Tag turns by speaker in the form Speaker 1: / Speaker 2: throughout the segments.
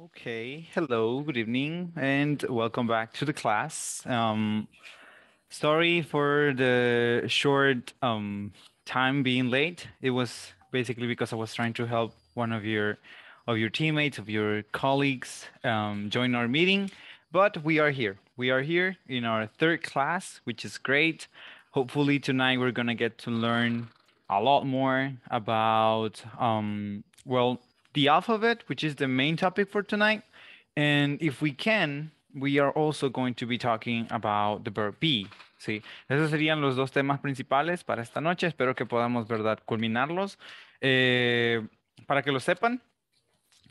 Speaker 1: Okay, hello, good evening, and welcome back to the class. Um, sorry for the short um, time being late. It was basically because I was trying to help one of your of your teammates, of your colleagues um, join our meeting, but we are here. We are here in our third class, which is great. Hopefully tonight we're gonna get to learn a lot more about, um, well, the alphabet, which is the main topic for tonight. And if we can, we are also going to be talking about the verb be. Sí, esos serían los dos temas principales para esta noche. Espero que podamos, ¿verdad?, culminarlos. Eh, para que lo sepan,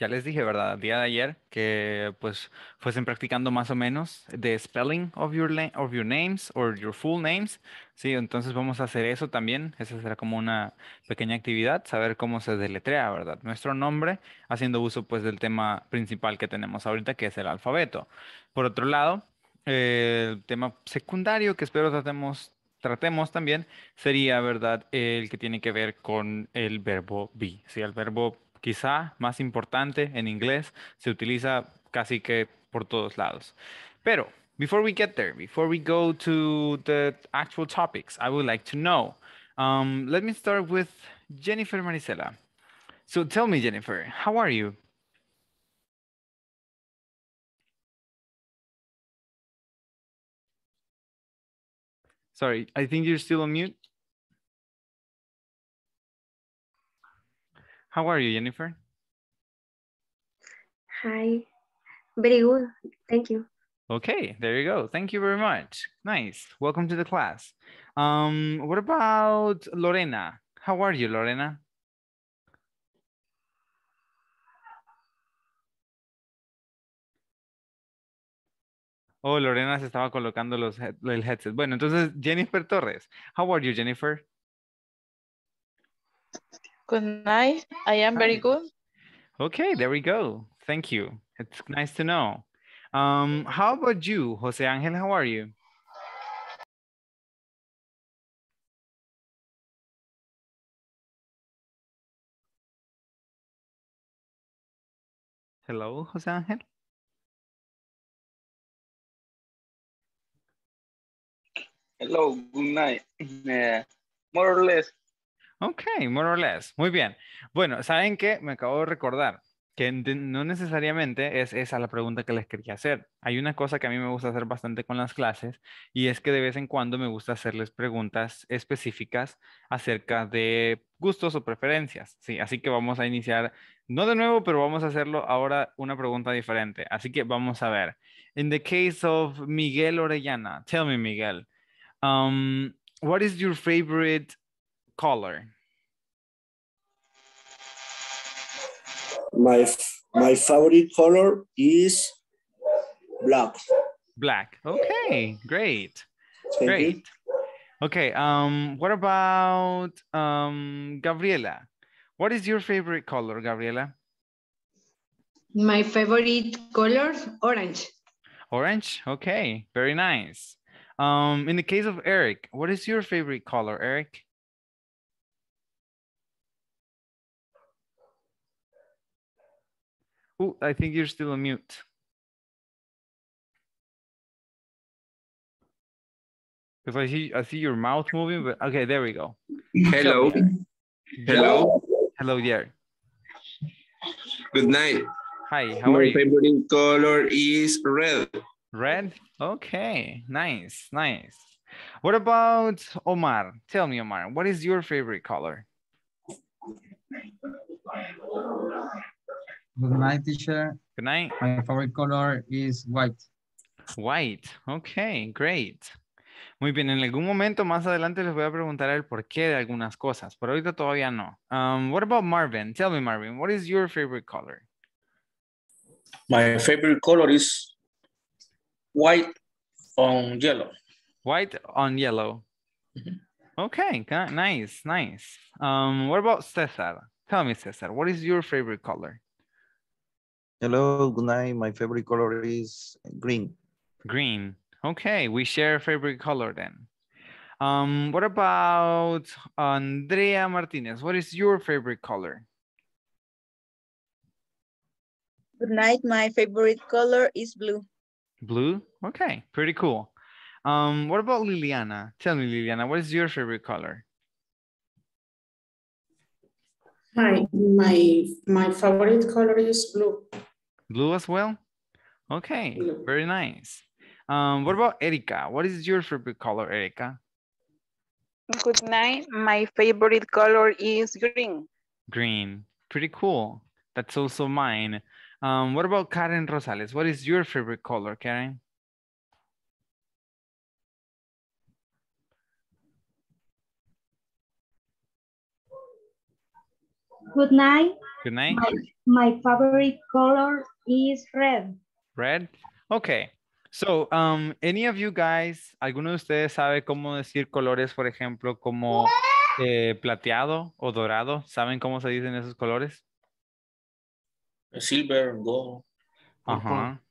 Speaker 1: ya les dije, ¿verdad? El día de ayer que pues fuesen practicando más o menos de spelling of your, of your names or your full names. Sí, entonces vamos a hacer eso también. Esa será como una pequeña actividad, saber cómo se deletrea, ¿verdad? Nuestro nombre, haciendo uso pues del tema principal que tenemos ahorita, que es el alfabeto. Por otro lado, eh, el tema secundario que espero tratemos tratemos también sería, ¿verdad?, el que tiene que ver con el verbo be. ¿sí? el verbo quizá más importante en inglés, se utiliza casi que por todos lados. Pero, before we get there, before we go to the actual topics, I would like to know. Um, let me start with Jennifer Maricela. So tell me, Jennifer, how are you?
Speaker 2: Sorry, I think you're still on mute.
Speaker 1: How are you, Jennifer?
Speaker 2: Hi, very good, thank you.
Speaker 1: Okay, there you go. Thank you very much. Nice. Welcome to the class. Um, what about Lorena? How are you, Lorena? Oh, Lorena se estaba colocando los head, el headset. Bueno, entonces, Jennifer Torres. How are you, Jennifer?
Speaker 2: Good night. I am very good.
Speaker 1: Okay, there we go. Thank you. It's nice to know. Um, how about you, Jose Angel? How are you?
Speaker 2: Hello, Jose Angel. Hello,
Speaker 1: good night. Uh, more or less, Ok, more or less. Muy bien. Bueno, ¿saben qué? Me acabo de recordar que no necesariamente es esa la pregunta que les quería hacer. Hay una cosa que a mí me gusta hacer bastante con las clases y es que de vez en cuando me gusta hacerles preguntas específicas acerca de gustos o preferencias. Sí, así que vamos a iniciar, no de nuevo, pero vamos a hacerlo ahora una pregunta diferente. Así que vamos a ver. In the case of Miguel Orellana, tell me Miguel, um, what is your favorite color?
Speaker 2: My my favorite color is
Speaker 1: black. Black. Okay, great. Thank great. You. Okay, um what about um Gabriela? What is your favorite color, Gabriela?
Speaker 2: My favorite color,
Speaker 1: orange. Orange, okay, very nice. Um, in the case of Eric, what is your favorite color, Eric?
Speaker 2: I think you're still on mute. Because I see I
Speaker 1: see your mouth moving, but okay, there we go. Hello. Hello. Hello there. Good night. Hi, how My are you? My favorite color is red. Red? Okay, nice, nice. What about Omar? Tell me, Omar, what is your favorite color? Good night, teacher. Good night. My favorite color is white. White, ok, great. Muy bien, en algún momento más adelante les voy a preguntar el porqué de algunas cosas, pero ahorita todavía no. Um, what about Marvin? Tell me, Marvin, what is your favorite color?
Speaker 2: My favorite color
Speaker 1: is white on yellow. White on yellow. Mm-hmm. Okay, nice, nice. Um, what about Cesar? Tell me, Cesar, what is your favorite color? Hello, good night. My favorite color is green. Green. Okay, we share favorite color then. Um, what about Andrea Martinez? What is your favorite color?
Speaker 2: Good night. My favorite color is blue. Blue? Okay,
Speaker 1: pretty cool. Um, what about Liliana? Tell me, Liliana, what is your favorite color?
Speaker 2: Hi, my my favorite color is blue.
Speaker 1: Blue as well? Okay, very nice. Um, what about Erika? What is your favorite color, Erika?
Speaker 2: Good night. My favorite color is green.
Speaker 1: Green. Pretty cool. That's also mine. Um, what about Karen Rosales? What is your favorite color, Karen? Good night. Good night. My,
Speaker 2: my favorite color is red.
Speaker 1: Red? Okay. So, um, any of you guys, ¿alguno de ustedes sabe cómo decir colores, por ejemplo, como eh, plateado o dorado? ¿Saben cómo se dicen esos colores?
Speaker 2: Silver, gold.
Speaker 1: Ajá.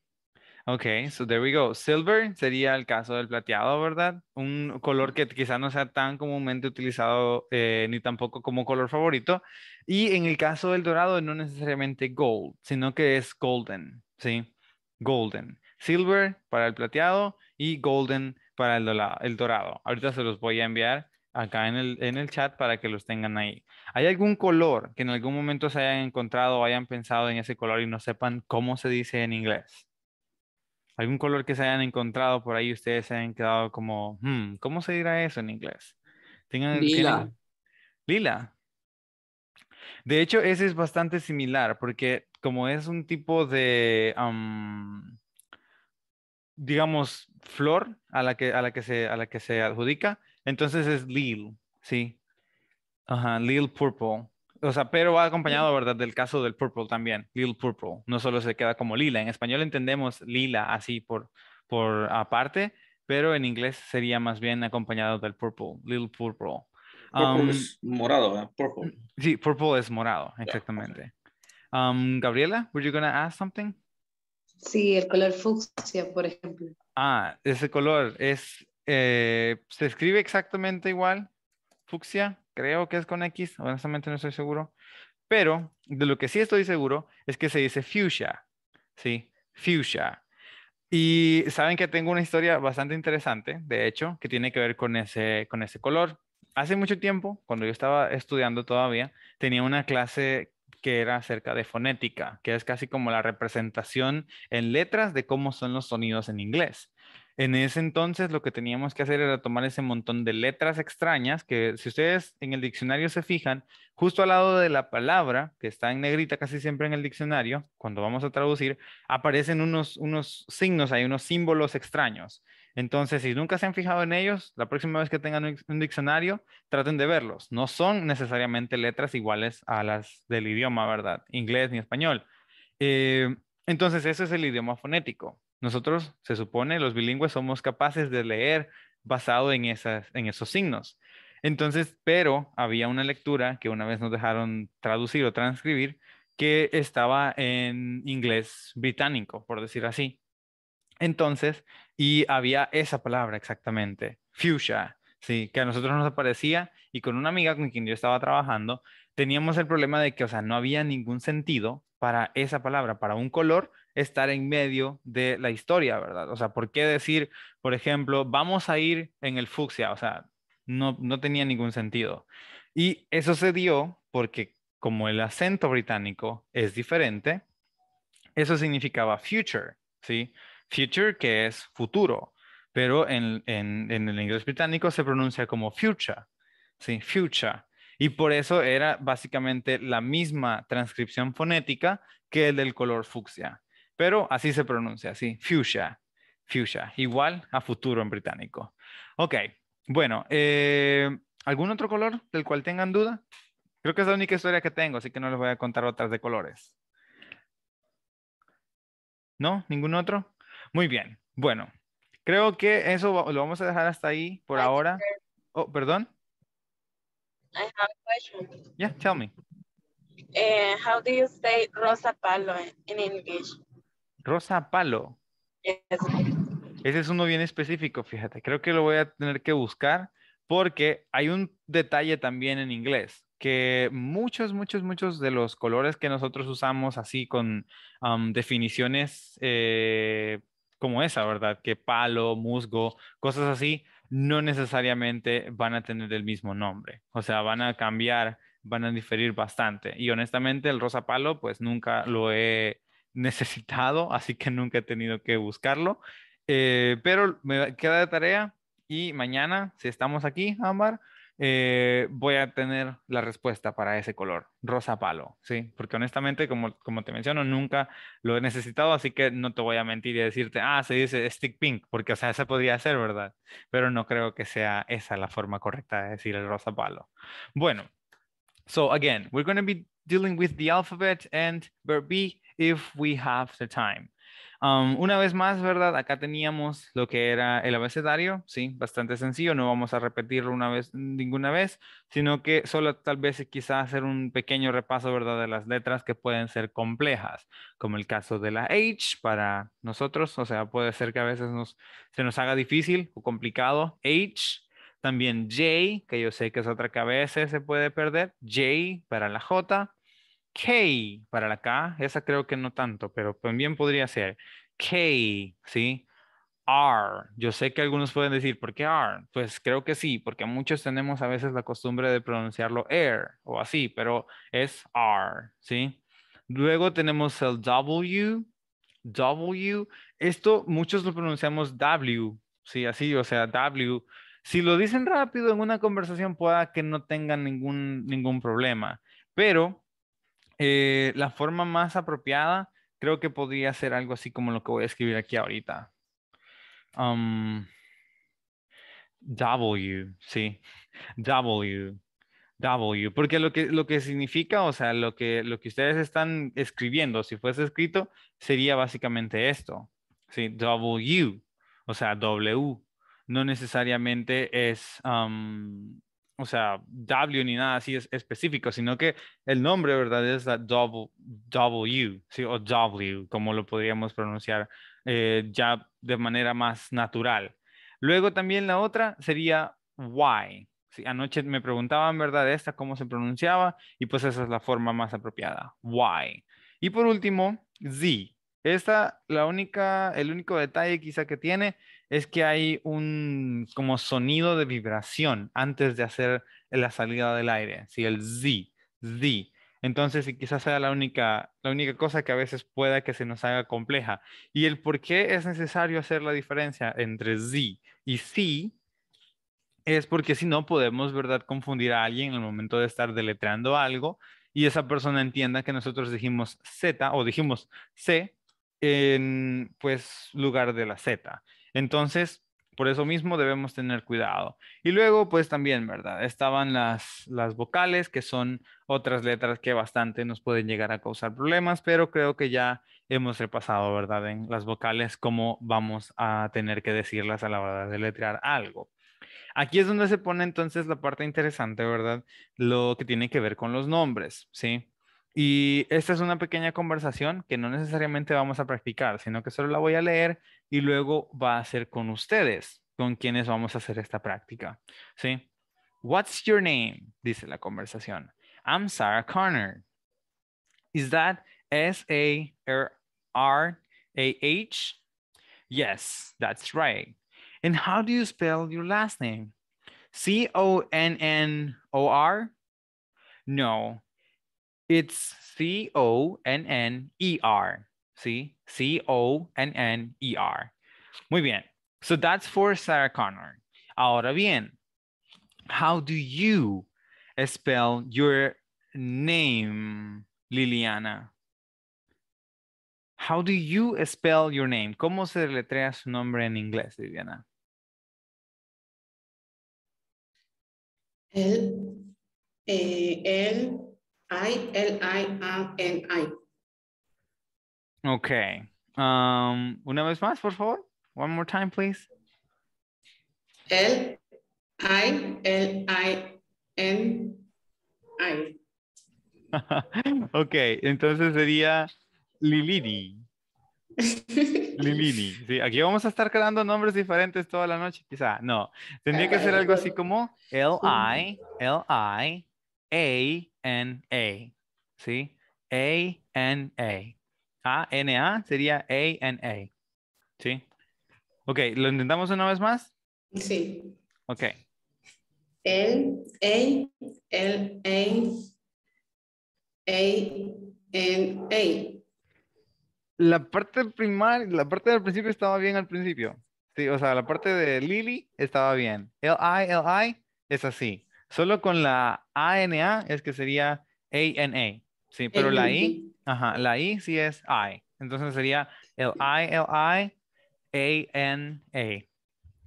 Speaker 1: Ok, so there we go. Silver sería el caso del plateado, ¿verdad? Un color que quizá no sea tan comúnmente utilizado eh, ni tampoco como color favorito. Y en el caso del dorado, no necesariamente gold, sino que es golden, ¿sí? Golden. Silver para el plateado y golden para el, dorado. Ahorita se los voy a enviar acá en el, en el chat para que los tengan ahí. ¿Hay algún color que en algún momento se hayan encontrado o hayan pensado en ese color y no sepan cómo se dice en inglés? algún color que se hayan encontrado por ahí, ustedes se han quedado como, hmm, ¿cómo se dirá eso en inglés? lila. lila. De hecho, ese es bastante similar porque como es un tipo de, digamos, flor a la, que, a, la que se, a la que se adjudica, entonces es lil, ¿sí? Ajá, lil purple o sea, pero va acompañado, ¿verdad? Del caso del purple también, little purple. No solo se queda como lila. En español entendemos lila así por, por aparte, pero en inglés sería más bien acompañado del purple, little purple. Purple um, es morado, ¿verdad?, ¿eh? Purple. Sí, purple es morado, exactamente. Um, Gabriela, were you to ask something?
Speaker 2: Sí, el color fucsia, por ejemplo.
Speaker 1: Ah, ese color es, eh, se escribe exactamente igual, fucsia, creo que es con X, honestamente no estoy seguro, pero de lo que sí estoy seguro es que se dice fuchsia, ¿sí? Fuchsia. Y saben que tengo una historia bastante interesante, de hecho, que tiene que ver con ese, con ese color. Hace mucho tiempo, cuando yo estaba estudiando todavía, tenía una clase que era acerca de fonética, que es casi como la representación en letras de cómo son los sonidos en inglés. En ese entonces lo que teníamos que hacer era tomar ese montón de letras extrañas que si ustedes en el diccionario se fijan, justo al lado de la palabra, que está en negrita casi siempre en el diccionario, cuando vamos a traducir, aparecen unos, unos signos, hay unos símbolos extraños. Entonces, si nunca se han fijado en ellos, la próxima vez que tengan un, diccionario, traten de verlos. No son necesariamente letras iguales a las del idioma, ¿verdad? Inglés ni español. Eh, entonces, eso es el idioma fonético. Nosotros, se supone, los bilingües somos capaces de leer basado en, esas, en esos signos. Entonces, pero había una lectura que una vez nos dejaron traducir o transcribir que estaba en inglés británico, por decir así. Entonces, y había esa palabra exactamente, fuchsia, sí, que a nosotros nos aparecía y con una amiga con quien yo estaba trabajando, teníamos el problema de que, o sea, no había ningún sentido para esa palabra, para un color estar en medio de la historia, ¿verdad? O sea, ¿por qué decir, por ejemplo, vamos a ir en el fucsia? O sea, no, tenía ningún sentido. Y eso se dio porque como el acento británico es diferente, eso significaba future, ¿sí? Future que es futuro, pero en, en, en el inglés británico se pronuncia como future, ¿sí? Future. Y por eso era básicamente la misma transcripción fonética que el del color fucsia pero así se pronuncia, así, fuchsia, fuchsia, igual a futuro en británico. Ok, bueno, eh, ¿algún otro color del cual tengan duda? Creo que es la única historia que tengo, así que no les voy a contar otras de colores. ¿No? ¿Ningún otro? Muy bien. Bueno, creo que eso lo vamos a dejar hasta ahí por ahora. Oh, perdón.
Speaker 2: I have a question. Yeah, tell me. Eh, how do you say Rosa Palo in English?
Speaker 1: Rosa Palo. Ese es uno bien específico, fíjate. Creo que lo voy a tener que buscar porque hay un detalle también en inglés que muchos, muchos, muchos de los colores que nosotros usamos así con um, definiciones eh, como esa, ¿verdad? Que palo, musgo, cosas así, no necesariamente van a tener el mismo nombre. O sea, van a cambiar, van a diferir bastante. Y honestamente, el rosa palo, pues nunca lo he necesitado, así que nunca he tenido que buscarlo. Eh, pero me queda de tarea y mañana, si estamos aquí, Ámbar, eh, voy a tener la respuesta para ese color, rosa palo, ¿sí? Porque honestamente, como, como te menciono, nunca lo he necesitado, así que no te voy a mentir y decirte, ah, se dice stick pink, porque, o sea, esa podría ser, ¿verdad? Pero no creo que sea esa la forma correcta de decir el rosa palo. Bueno, so again, we're going to be dealing with the alphabet and verb if we have the time. Um, una vez más, ¿verdad? Acá teníamos lo que era el abecedario, sí, bastante sencillo, no vamos a repetirlo una vez, ninguna vez, sino que solo tal vez quizás hacer un pequeño repaso, ¿verdad? De las letras que pueden ser complejas, como el caso de la H para nosotros, o sea, puede ser que a veces se nos haga difícil o complicado, H, también J, que yo sé que es otra que a veces se puede perder, J para la J, K para la K, esa creo que no tanto, pero también podría ser K, ¿sí? R. Yo sé que algunos pueden decir, ¿por qué R? Pues creo que sí, porque muchos tenemos a veces la costumbre de pronunciarlo air o así, pero es R, ¿sí? Luego tenemos el W, W. Esto muchos lo pronunciamos W, sí, así, o sea, W. Si lo dicen rápido en una conversación, pueda que no tengan ningún, ningún problema, pero eh, la forma más apropiada creo que podría ser algo así como lo que voy a escribir aquí ahorita. Um, w, sí. W. W, porque lo que, lo que significa, o sea, lo que, lo que ustedes están escribiendo, si fuese escrito, sería básicamente esto, ¿sí? W, o sea, W, no necesariamente es, um, o sea, W ni nada así es específico, sino que el nombre, ¿verdad? Es la W, ¿sí? o W, como lo podríamos pronunciar eh, ya de manera más natural. Luego también la otra sería Y. Anoche me preguntaban, ¿verdad? Esta, cómo se pronunciaba, y pues esa es la forma más apropiada, Y. Y por último, Z. Esta, la única, el único detalle quizá que tiene es que hay un como sonido de vibración antes de hacer la salida del aire, si el z, z. Entonces, y quizás sea la única, la única cosa que a veces pueda que se nos haga compleja. Y el por qué es necesario hacer la diferencia entre z y c es porque si no podemos, ¿verdad?, confundir a alguien en el momento de estar deletreando algo y esa persona entienda que nosotros dijimos Z o dijimos C en, pues, lugar de la Z. Entonces, por eso mismo debemos tener cuidado. Y luego, pues también, ¿verdad? Estaban las, vocales, que son otras letras que bastante nos pueden llegar a causar problemas, pero creo que ya hemos repasado, ¿verdad? En las vocales, cómo vamos a tener que decirlas a la hora de letrear algo. Aquí es donde se pone entonces la parte interesante, ¿verdad? Lo que tiene que ver con los nombres, ¿sí? Y esta es una pequeña conversación que no necesariamente vamos a practicar, sino que solo la voy a leer y luego va a ser con ustedes, con quienes vamos a hacer esta práctica. ¿Sí? What's your name? Dice la conversación. I'm Sarah Connor. Is that s a r a h Yes, that's right. And how do you spell your last name? C-O-N-N-O-R? No, It's C O N N E R. See? C O N N E R. Muy bien. So that's for Sarah Connor. Ahora bien, how do you spell your name, Liliana? How do you spell your name? ¿Cómo se deletrea su nombre en inglés, Liliana?
Speaker 2: L, eh, L I, L, I, A, N, I.
Speaker 1: Okay. Um, una vez más, por favor. One more time, please. L, I, L, I, N, I. ok, entonces sería Lilini. Lilini. Sí, aquí vamos a estar creando nombres diferentes toda la noche, quizá. No, tendría que ser algo así como L-I, L-I, A, a-N-A, ¿sí? A-N-A. A-N-A sería A-N-A, ¿sí? Ok, ¿lo intentamos una vez más? Sí. Ok.
Speaker 2: L, A, L, A, A,
Speaker 1: N, A. La parte primaria, la parte del principio estaba bien al principio. Sí, o sea, la parte de Lily estaba bien. L-I, L-I es así. Solo con la ANA es que sería ANA. Sí, pero la I, ajá, la I sí es I. Entonces sería el I, l I, A-N-A.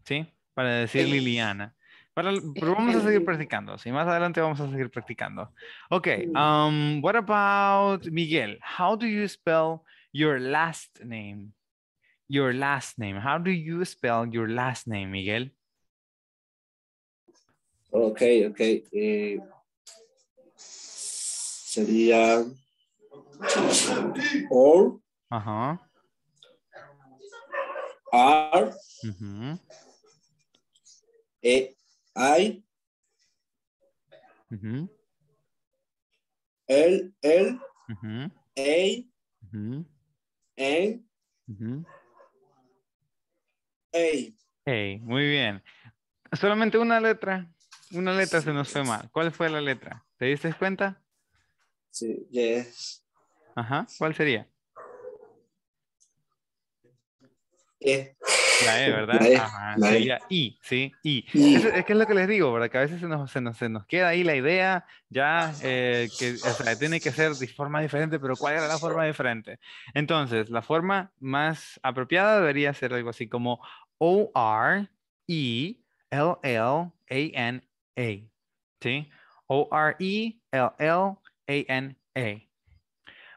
Speaker 1: ¿Sí? Para decir Liliana. pero vamos a seguir practicando. Sí, más adelante vamos a seguir practicando. Ok. Um, what about Miguel? How do you spell your last name? Your last name. How do you spell your last name, Miguel?
Speaker 2: Ok, ok. Eh, sería or. Ajá. Are. Uh e, I. Uh -huh. L, L. Uh -huh. A.
Speaker 1: A. Hey, muy bien. Solamente una letra. Una letra se nos fue mal. ¿Cuál fue la letra? ¿Te diste cuenta? Sí, yes. Ajá, ¿cuál sería? E. La E, e ¿verdad? La e, e. I, sí, I. Es, que es lo que les digo, ¿verdad? Que a veces se nos, se nos, queda ahí la idea ya eh, que tiene que ser de forma diferente, pero ¿cuál era la forma diferente? Entonces, la forma más apropiada debería ser algo así como O-R-E-L-L-A-N ¿sí? O-R-E-L-L-A-N-A. -L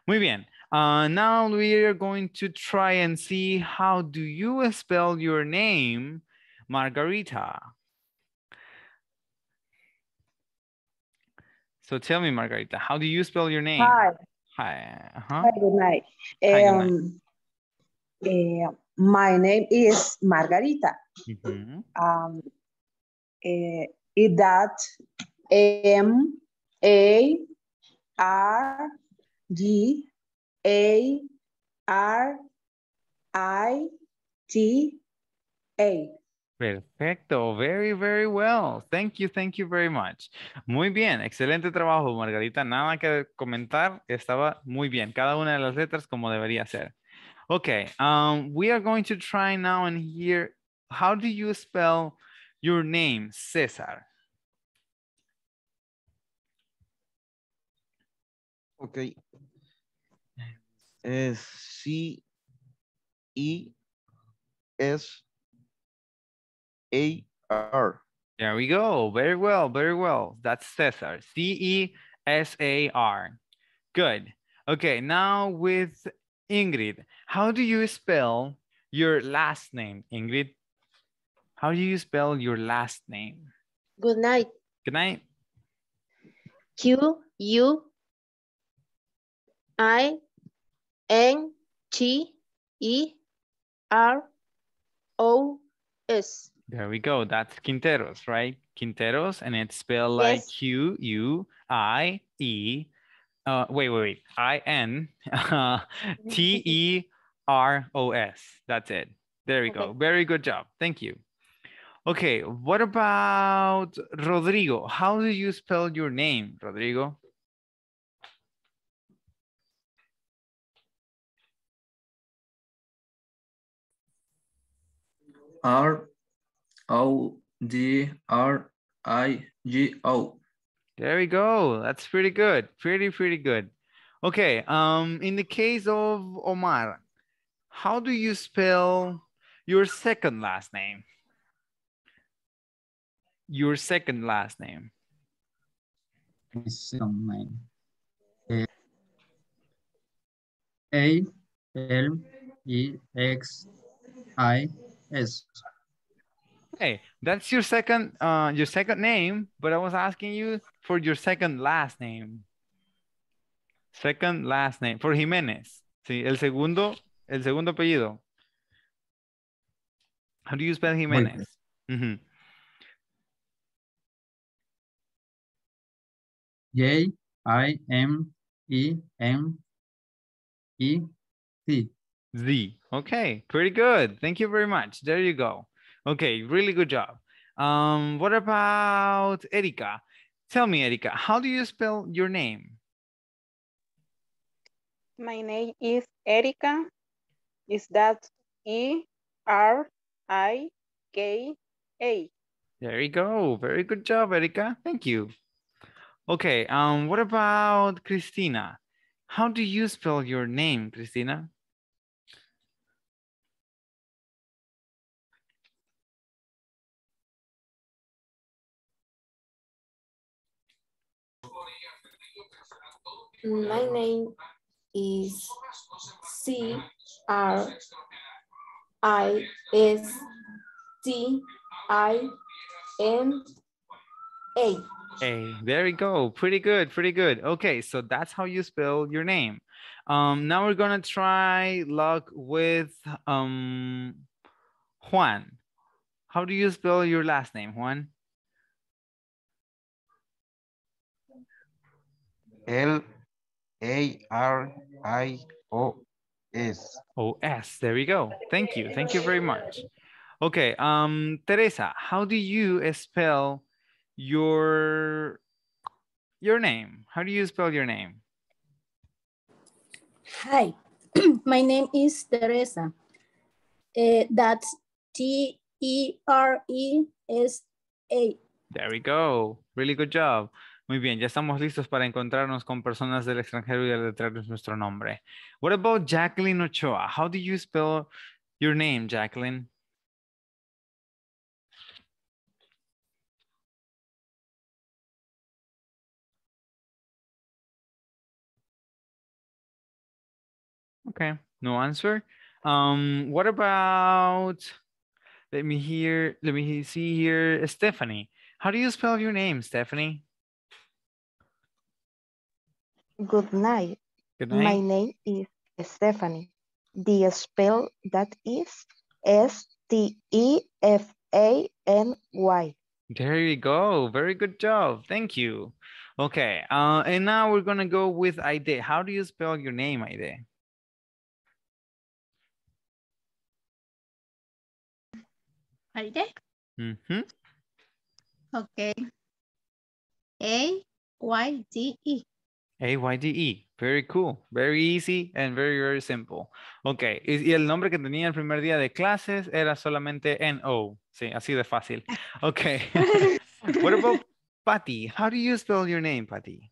Speaker 1: Muy bien. Uh, now we are going to try and see how do you spell your name, Margarita. So tell me, Margarita, how do you spell your name? Hi. Hi. Uh -huh. Hi,
Speaker 2: good night. Hi, good um, night. uh, my name is Margarita. Mm -hmm. um, uh, is that M A R G A R I
Speaker 1: T A. Perfecto, very, very well. Thank you, thank you very much. Muy bien, excelente trabajo, Margarita. Nada que comentar, estaba muy bien. Cada una de las letras como debería ser. Okay, um, we are going to try now and hear. How do you spell Your name, Cesar. Ok.
Speaker 2: Es C E
Speaker 1: S A R. There we go. Very well, very well. That's Cesar. C E S A R. Good. Okay, now with Ingrid. How do you spell your last name, Ingrid? How do you spell your last name? Good night. Good night.
Speaker 2: Q U I N T E R O S.
Speaker 1: There we go. That's Quinteros, right? Quinteros, and it's spelled yes. like Q U I E. Uh, wait, wait, wait. I N uh, T E R O S. That's it. There we okay. go. Very good job. Thank you. Okay, what about Rodrigo? How do you spell your name, Rodrigo?
Speaker 2: R O D R I
Speaker 1: G O. There we go. That's pretty good. Pretty, pretty good. Okay. Um, in the case of Omar, how do you spell your second last name? your second last name?
Speaker 2: My second name.
Speaker 1: A L E X I S. Hey, that's your second uh your second name, but I was asking you for your second last name. Second last name for Jiménez. Sí, el segundo, el segundo apellido. How do you spell Jiménez?
Speaker 2: Mm -hmm. J I M E
Speaker 1: M E T. Z. Okay, pretty good. Thank you very much. There you go. Okay, really good job. Um, what about Erika? Tell me, Erika, how do you spell your name?
Speaker 2: My name is Erika. Is that E R I K A?
Speaker 1: There you go. Very good job, Erika. Thank you. Okay, um, what about Christina? How do you spell your name, Christina?
Speaker 2: My name is C R I S T I N
Speaker 1: A. Hey, there we go. Pretty good, pretty good. Okay, so that's how you spell your name. Um, now we're gonna try luck with um, Juan. How do you spell your last name, Juan? L A R I O S. O S. There we go. Thank you. Thank you very much. Okay. Um, Teresa, how do you spell your your name. How do you spell your name?
Speaker 2: Hi, my name is Teresa. Uh, that's T E R E S A.
Speaker 1: There we go. Really good job. Muy bien, ya estamos listos para encontrarnos con personas del extranjero y deletrearles nuestro nombre. What about Jacqueline Ochoa? How do you spell your name, Jacqueline? Okay, no answer. Um, what about, let me hear, let me see here, Stephanie. How do you spell your name, Stephanie? Good night. Good night. My
Speaker 2: name is Stephanie. The spell that is S-T-E-F-A-N-Y.
Speaker 1: There you go. Very good job. Thank you. Okay. Uh, and now we're going to go with Aide. How do you spell your name, Aide?
Speaker 2: Are Mm -hmm. Okay. A-Y-D-E.
Speaker 1: A-Y-D-E. Very cool. Very easy and very, very simple. Ok. Y, y, el nombre que tenía el primer día de clases era solamente N-O. Sí, así de fácil. Ok. What about Patty? How do you spell your name, Patty?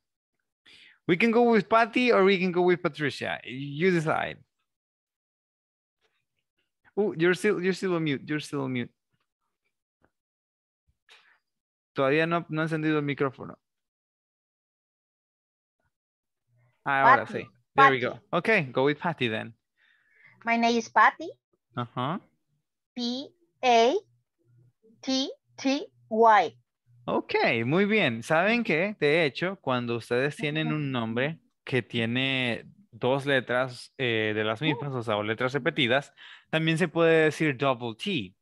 Speaker 1: We can go with Patty or we can go with Patricia. You decide. Oh, you're still, you're still on mute. You're still on mute. Todavía no, no he encendido el micrófono. Ahora sí. There we go. Okay, go with Patty then. My name is Patty. p a P-A-T-T-Y. Ok, muy bien. Saben que, de hecho, cuando ustedes tienen un nombre que tiene dos letras eh, de las mismas, o sea, o letras repetidas, también se puede decir double T.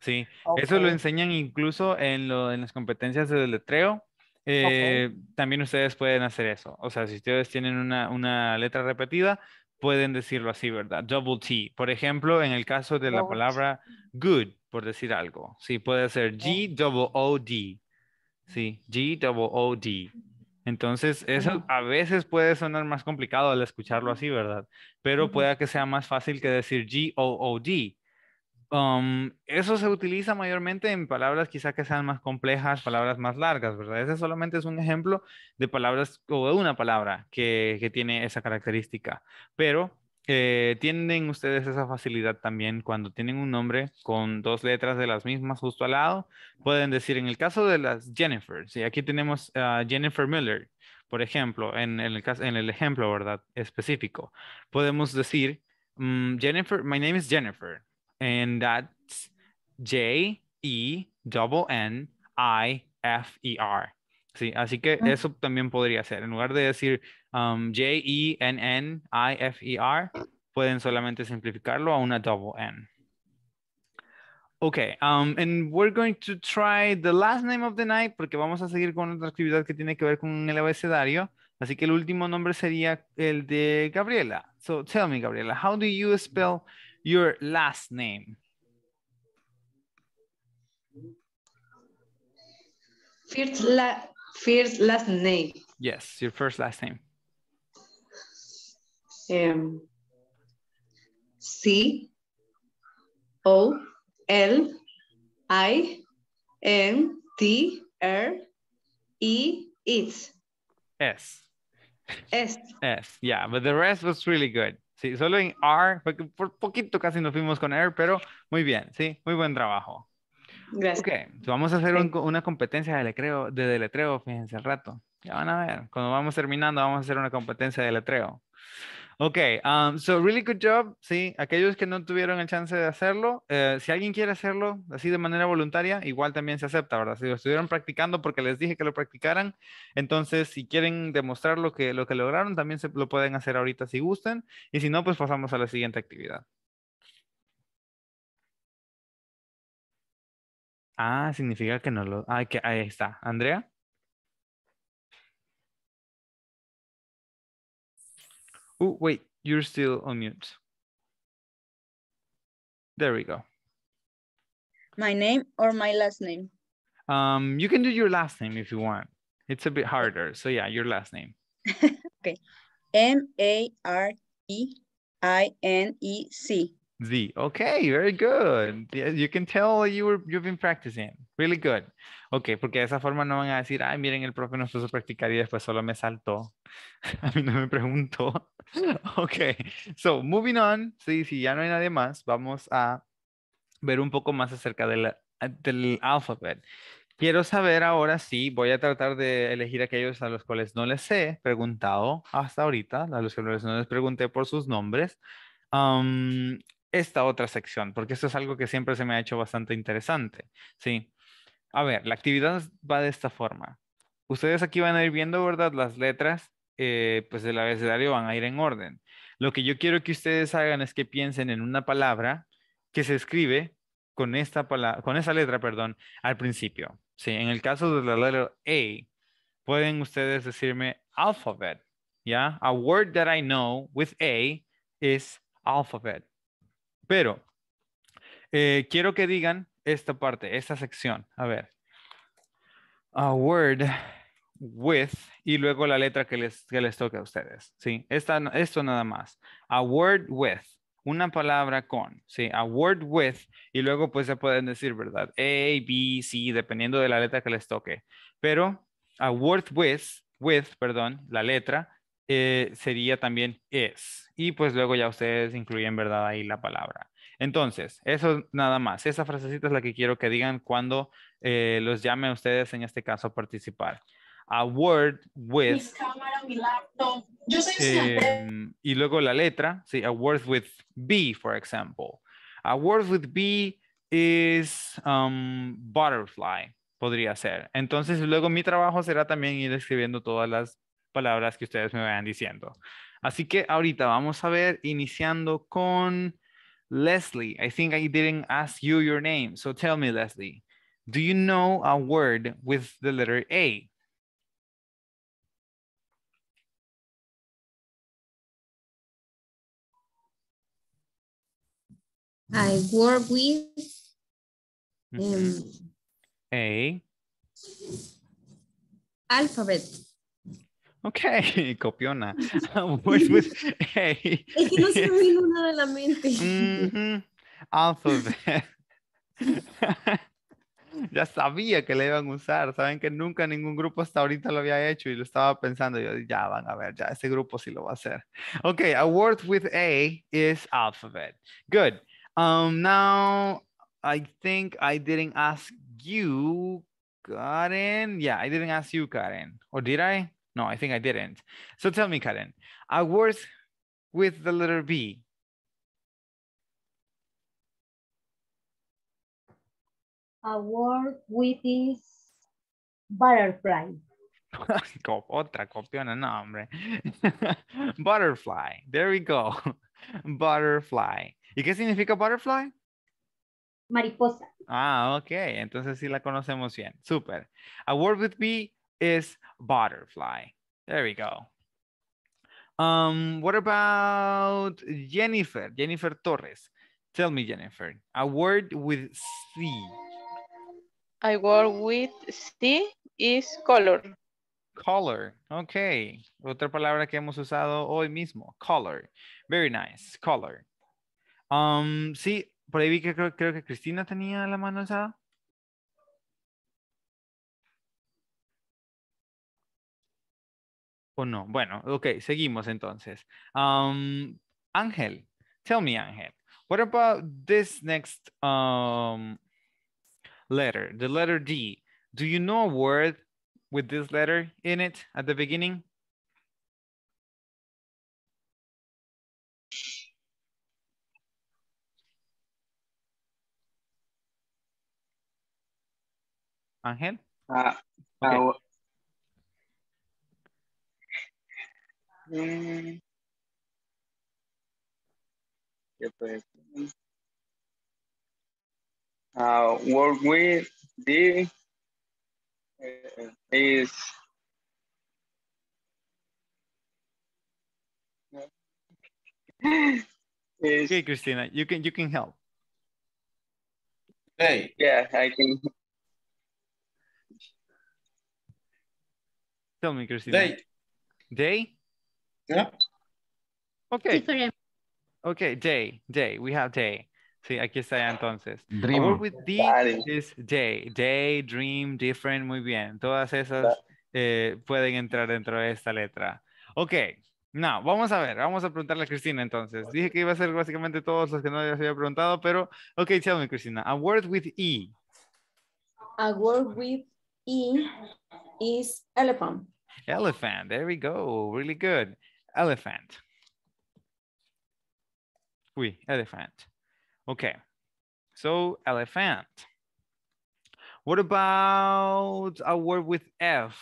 Speaker 1: Sí, eso lo enseñan incluso en, en las competencias de letreo.
Speaker 2: Eh,
Speaker 1: también ustedes pueden hacer eso. O sea, si ustedes tienen una, letra repetida, pueden decirlo así, ¿verdad? Double T. Por ejemplo, en el caso de la palabra good, por decir algo. Sí, puede ser G o O D. Sí, G o O D. Entonces, eso a veces puede sonar más complicado al escucharlo así, ¿verdad? Pero puede que sea más fácil que decir G O O D Um, eso se utiliza mayormente en palabras quizá que sean más complejas, palabras más largas, ¿verdad? Ese solamente es un ejemplo de palabras o de una palabra que, tiene esa característica. Pero eh, tienen ustedes esa facilidad también cuando tienen un nombre con dos letras de las mismas justo al lado. Pueden decir, en el caso de las Jennifer, si aquí tenemos a Jennifer Miller, por ejemplo, en, el ejemplo, ¿verdad? Específico, podemos decir, mm, Jennifer, my name is Jennifer and that's J E double N I F E R. Sí, así que mm. eso también podría ser. En lugar de decir um, J E N N I F E R, pueden solamente simplificarlo a una double N. Okay, um, and we're going to try the last name of the night porque vamos a seguir con otra actividad que tiene que ver con el abecedario. Así que el último nombre sería el de Gabriela. So tell me, Gabriela, how do you spell your last name?
Speaker 2: First, la first last name.
Speaker 1: Yes, your first last name.
Speaker 2: Um, C O L I N T R E S. S.
Speaker 1: S. Yeah, but the rest was really good. Sí, solo en R, porque por poquito casi nos fuimos con R, pero muy bien, sí, muy buen trabajo. Gracias. Ok, vamos a hacer una competencia de letreo, de letreo fíjense al rato. Ya van a ver, cuando vamos terminando vamos a hacer una competencia de letreo Ok, um, so really good job, sí. Aquellos que no tuvieron el chance de hacerlo, eh, si alguien quiere hacerlo así de manera voluntaria, igual también se acepta, ¿verdad? Si lo estuvieron practicando porque les dije que lo practicaran, entonces si quieren demostrar lo que, lo que lograron, también se, lo pueden hacer ahorita si gusten, y si no, pues pasamos a la siguiente actividad. Ah, significa que no lo... Ah, que ahí está. Andrea. Oh, wait, you're still on mute. There we go.
Speaker 2: My name or my last name?
Speaker 1: Um, you can do your last name if you want. It's a bit harder. So yeah, your last name.
Speaker 2: okay. M-A-R-T-I-N-E-C.
Speaker 1: Z. Okay, very good. You can tell you were you've been practicing. Really good. Ok, porque de esa forma no van a decir, ay, miren, el profe nos puso a practicar y después solo me saltó. a mí no me preguntó. ok, so moving on. Sí, si ya no hay nadie más, vamos a ver un poco más acerca del del alfabet. Quiero saber ahora sí, voy a tratar de elegir aquellos a los cuales no les he preguntado hasta ahorita, a los que no les, pregunté por sus nombres. esta otra sección, porque esto es algo que siempre se me ha hecho bastante interesante, ¿sí? A ver, la actividad va de esta forma. Ustedes aquí van a ir viendo, ¿verdad? Las letras, eh, pues del abecedario van a ir en orden. Lo que yo quiero que ustedes hagan es que piensen en una palabra que se escribe con esta con esa letra, perdón, al principio. Sí, en el caso de la letra A, pueden ustedes decirme alphabet, ¿ya? A word that I know with A is alphabet. Pero eh, quiero que digan esta parte, esta sección. A ver. A word with y luego la letra que les, les toque a ustedes. ¿sí? esto nada más. A word with. Una palabra con, ¿sí? A word with y luego pues se pueden decir, ¿verdad? A, B, C, dependiendo de la letra que les toque. Pero a word with, with, perdón, la letra, eh, sería también es, Y pues luego ya ustedes incluyen, ¿verdad? Ahí la palabra. Entonces, eso nada más. Esa frasecita es la que quiero que digan cuando eh, los llame a ustedes, en este caso, a participar. A word with.
Speaker 2: Em,
Speaker 1: y luego la letra, sí, a word with B, for example. A word with B is um, butterfly, podría ser. Entonces, luego mi trabajo será también ir escribiendo todas las palabras que ustedes me vayan diciendo. Así que ahorita vamos a ver, iniciando con Leslie, I think I didn't ask you your name. So tell me, Leslie, do you know a word with the letter A?
Speaker 2: I work with mm-hmm. um,
Speaker 1: A. Alphabet. Ok, copiona. Ah, pues, pues, Es que
Speaker 2: no se vino nada a la mente.
Speaker 1: Alphabet. Ah, pues, ya sabía que le iban a usar. Saben que nunca ningún grupo hasta ahorita lo había hecho y lo estaba pensando. Yo, ya van a ver, ya ese grupo sí lo va a hacer. Ok, a word with A is alphabet. Good. Um, now, I think I didn't ask you, Karen. Yeah, I didn't ask you, Karen. Or did I? No, I think I didn't. So tell me, Karen, a word with the letter B.
Speaker 2: A word with this butterfly.
Speaker 1: Otra copiona, no, hombre. butterfly. There we go. Butterfly. ¿Y qué significa butterfly? Mariposa. Ah, ok. Entonces sí la conocemos bien. Super. A word with B is butterfly. There we go. Um, what about Jennifer? Jennifer Torres. Tell me, Jennifer, a word with C. A word with C is color. Color, ok. Otra palabra que hemos usado hoy mismo, color. Very nice, color. Um, sí, por ahí vi que creo, creo que Cristina tenía la mano alzada. O no. Bueno, ok, seguimos entonces. Um, Ángel, tell me, Ángel, what about this next um, letter, the letter D? Do you know a word with this letter in it at the beginning? Ángel?
Speaker 2: Uh, okay. Ah, Mm. Uh, ah, what we did uh, eh,
Speaker 1: is okay, Christina, you can you can help. Hey. Yeah, I can. Tell me, Christina. They. They? ok
Speaker 2: Okay.
Speaker 1: Okay, day, day. We have day. Sí, aquí está entonces. Dream. word with D is day. Day, dream, different. Muy bien. Todas esas eh, pueden entrar dentro de esta letra. Ok. No, vamos a ver, vamos a preguntarle a Cristina entonces. Dije que iba a ser básicamente todos los que no se había preguntado, pero, ok, tell me, Cristina. A word with E.
Speaker 2: A word with E is elephant.
Speaker 1: Elephant, there we go, really good. elephant. Oui, elephant. Okay, so elephant. What about a word with F?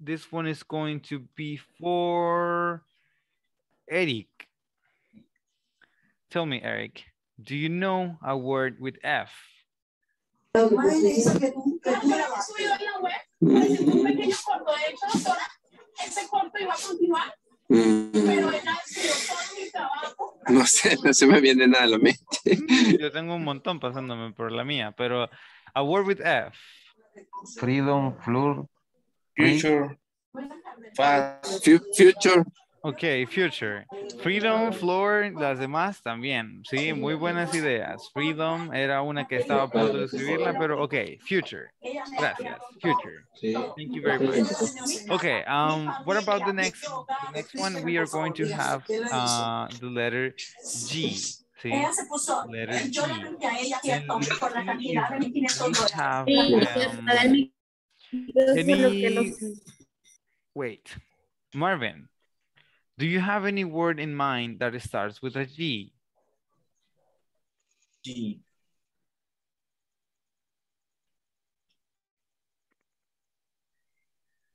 Speaker 1: This one is going to be for Eric. Tell me, Eric, do you know a word with F? Mm. No sé, no se me viene nada a la mente. Yo tengo un montón pasándome por la mía, pero A Word with F. Freedom, Floor. Future. Fast. Future. Ok, future. Freedom, floor, las demás también. Sí, muy buenas ideas. Freedom era una que estaba para punto pero ok, future. Gracias, future. Thank you very much. Okay, um, what about the next, next one? We are going to have uh, the letter G. Wait, Marvin. Do you have any word in mind that starts with a G? G.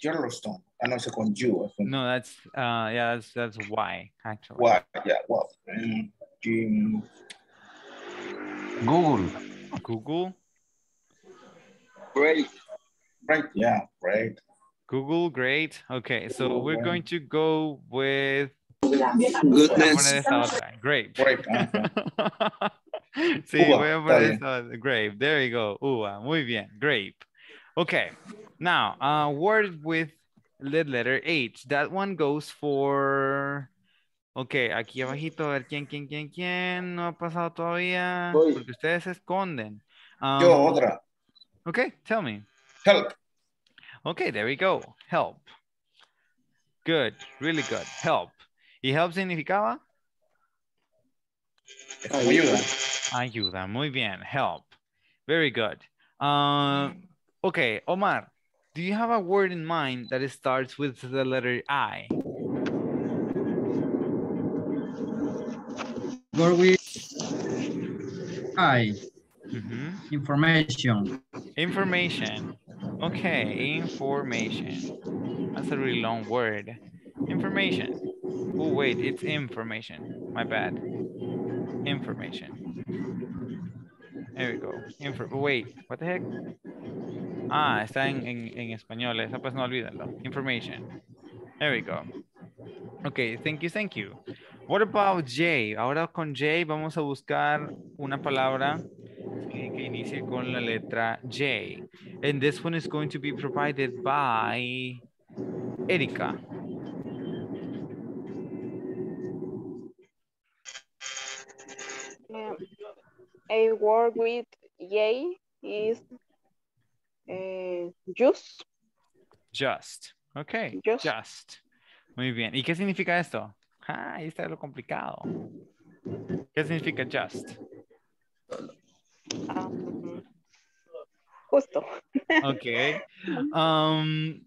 Speaker 1: Yellowstone. I ah, know it's con U. No, that's uh, yeah, that's that's Y actually. Why? Yeah. Well, um, mm, Google. Google.
Speaker 2: Great. Right. Yeah. Right.
Speaker 1: Google, great. Okay, so we're going to go with goodness. Great. Grape. sí, Uva, voy a poner esta grape. There you go. Uva. Muy bien. Grape. Okay. Now, uh, word with the letter H. That one goes for. Okay, aquí abajito, a ver quién, quién, quién, quién. No ha pasado todavía. Porque ustedes se esconden. Um, Yo, otra. Okay, tell me. Help. Okay, there we go. Help. Good, really good. Help. ¿Y help significaba? Ayuda. Ayuda, muy bien. Help. Very good. Um, okay, Omar, do you have a word in mind that starts with the letter I?
Speaker 2: Where with I. Mm -hmm. Information.
Speaker 1: Information. Okay, information. That's a really long word. Information. Oh, wait, it's information. My bad. Information. There we go. Info wait, what the heck? Ah, está en, en, en español. Esa pues no olvídalo. Information. There we go. Okay, thank you, thank you. What about J? Ahora con J vamos a buscar una palabra inicie con la letra J. And this one is going to be provided by Erika.
Speaker 2: Eh, a word with
Speaker 1: J is eh, just. Just. Okay. just. Muy bien. ¿Y qué significa esto? Ah, ahí está lo complicado. ¿Qué significa just? justo. Ok.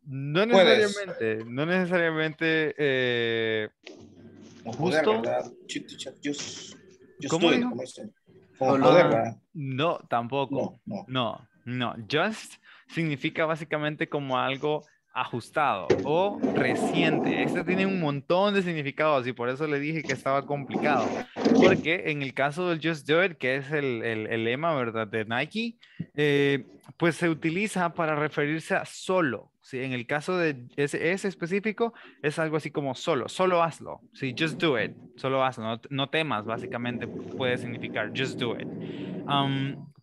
Speaker 1: no necesariamente, no necesariamente eh, justo. ¿Cómo estoy, no, tampoco. no, no. Just significa básicamente como algo ajustado o reciente. Este tiene un montón de significados y por eso le dije que estaba complicado. Porque en el caso del Just Do It, que es el, el, lema, ¿verdad?, de Nike, eh, pues se utiliza para referirse a solo. ¿sí? En el caso de ese, específico, es algo así como solo, solo hazlo. ¿sí? Just do it, solo hazlo. No, temas, básicamente puede significar just do it.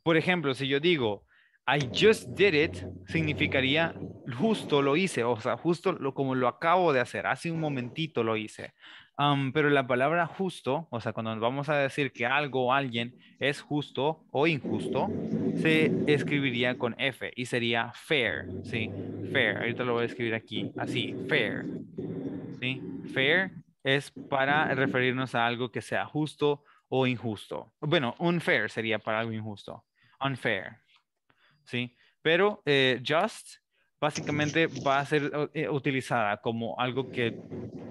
Speaker 1: por ejemplo, si yo digo, I just did it significaría justo lo hice, o sea, justo lo, como lo acabo de hacer, hace un momentito lo hice. Um, pero la palabra justo, o sea, cuando vamos a decir que algo o alguien es justo o injusto, se escribiría con F y sería fair, ¿sí? Fair, ahorita lo voy a escribir aquí, así, fair, ¿sí? Fair es para referirnos a algo que sea justo o injusto. Bueno, unfair sería para algo injusto. Unfair, ¿sí? Pero eh, Just básicamente va a ser eh, utilizada como algo que,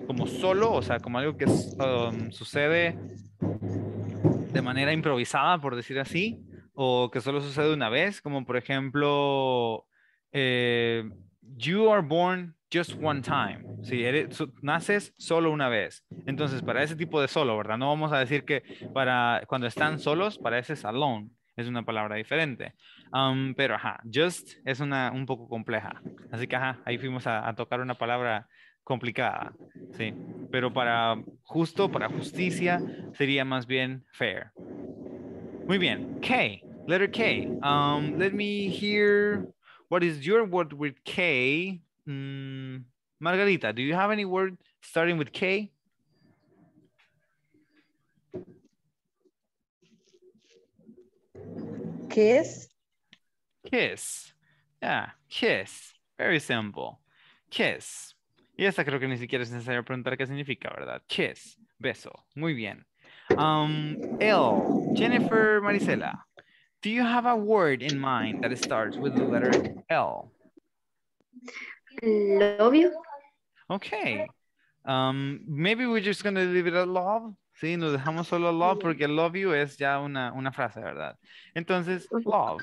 Speaker 1: como solo, o sea, como algo que um, sucede de manera improvisada, por decir así, o que solo sucede una vez, como por ejemplo, eh, you are born just one time. Si sí, naces solo una vez. Entonces, para ese tipo de solo, ¿verdad? No vamos a decir que para cuando están solos, para ese es alone, es una palabra diferente pero ajá, just es una un poco compleja. Así que ajá, ahí fuimos a, tocar una palabra complicada, sí. Pero para justo, para justicia, sería más bien fair. Muy bien, K, letter K. Um, let me hear, what is your word with K? Mm, Margarita, do you have any word starting with K? es? Kiss. Yeah, kiss. Very simple. Kiss. Y esa creo que ni siquiera es necesario preguntar qué significa, ¿verdad? Kiss. Beso. Muy bien. Um, L. Jennifer Marisela. Do you have a word in mind that starts with the letter L?
Speaker 2: Love you.
Speaker 1: Okay. Um, maybe we're just going to leave it at love. Sí, nos dejamos solo love porque love you es ya una, una frase, ¿verdad? Entonces, love,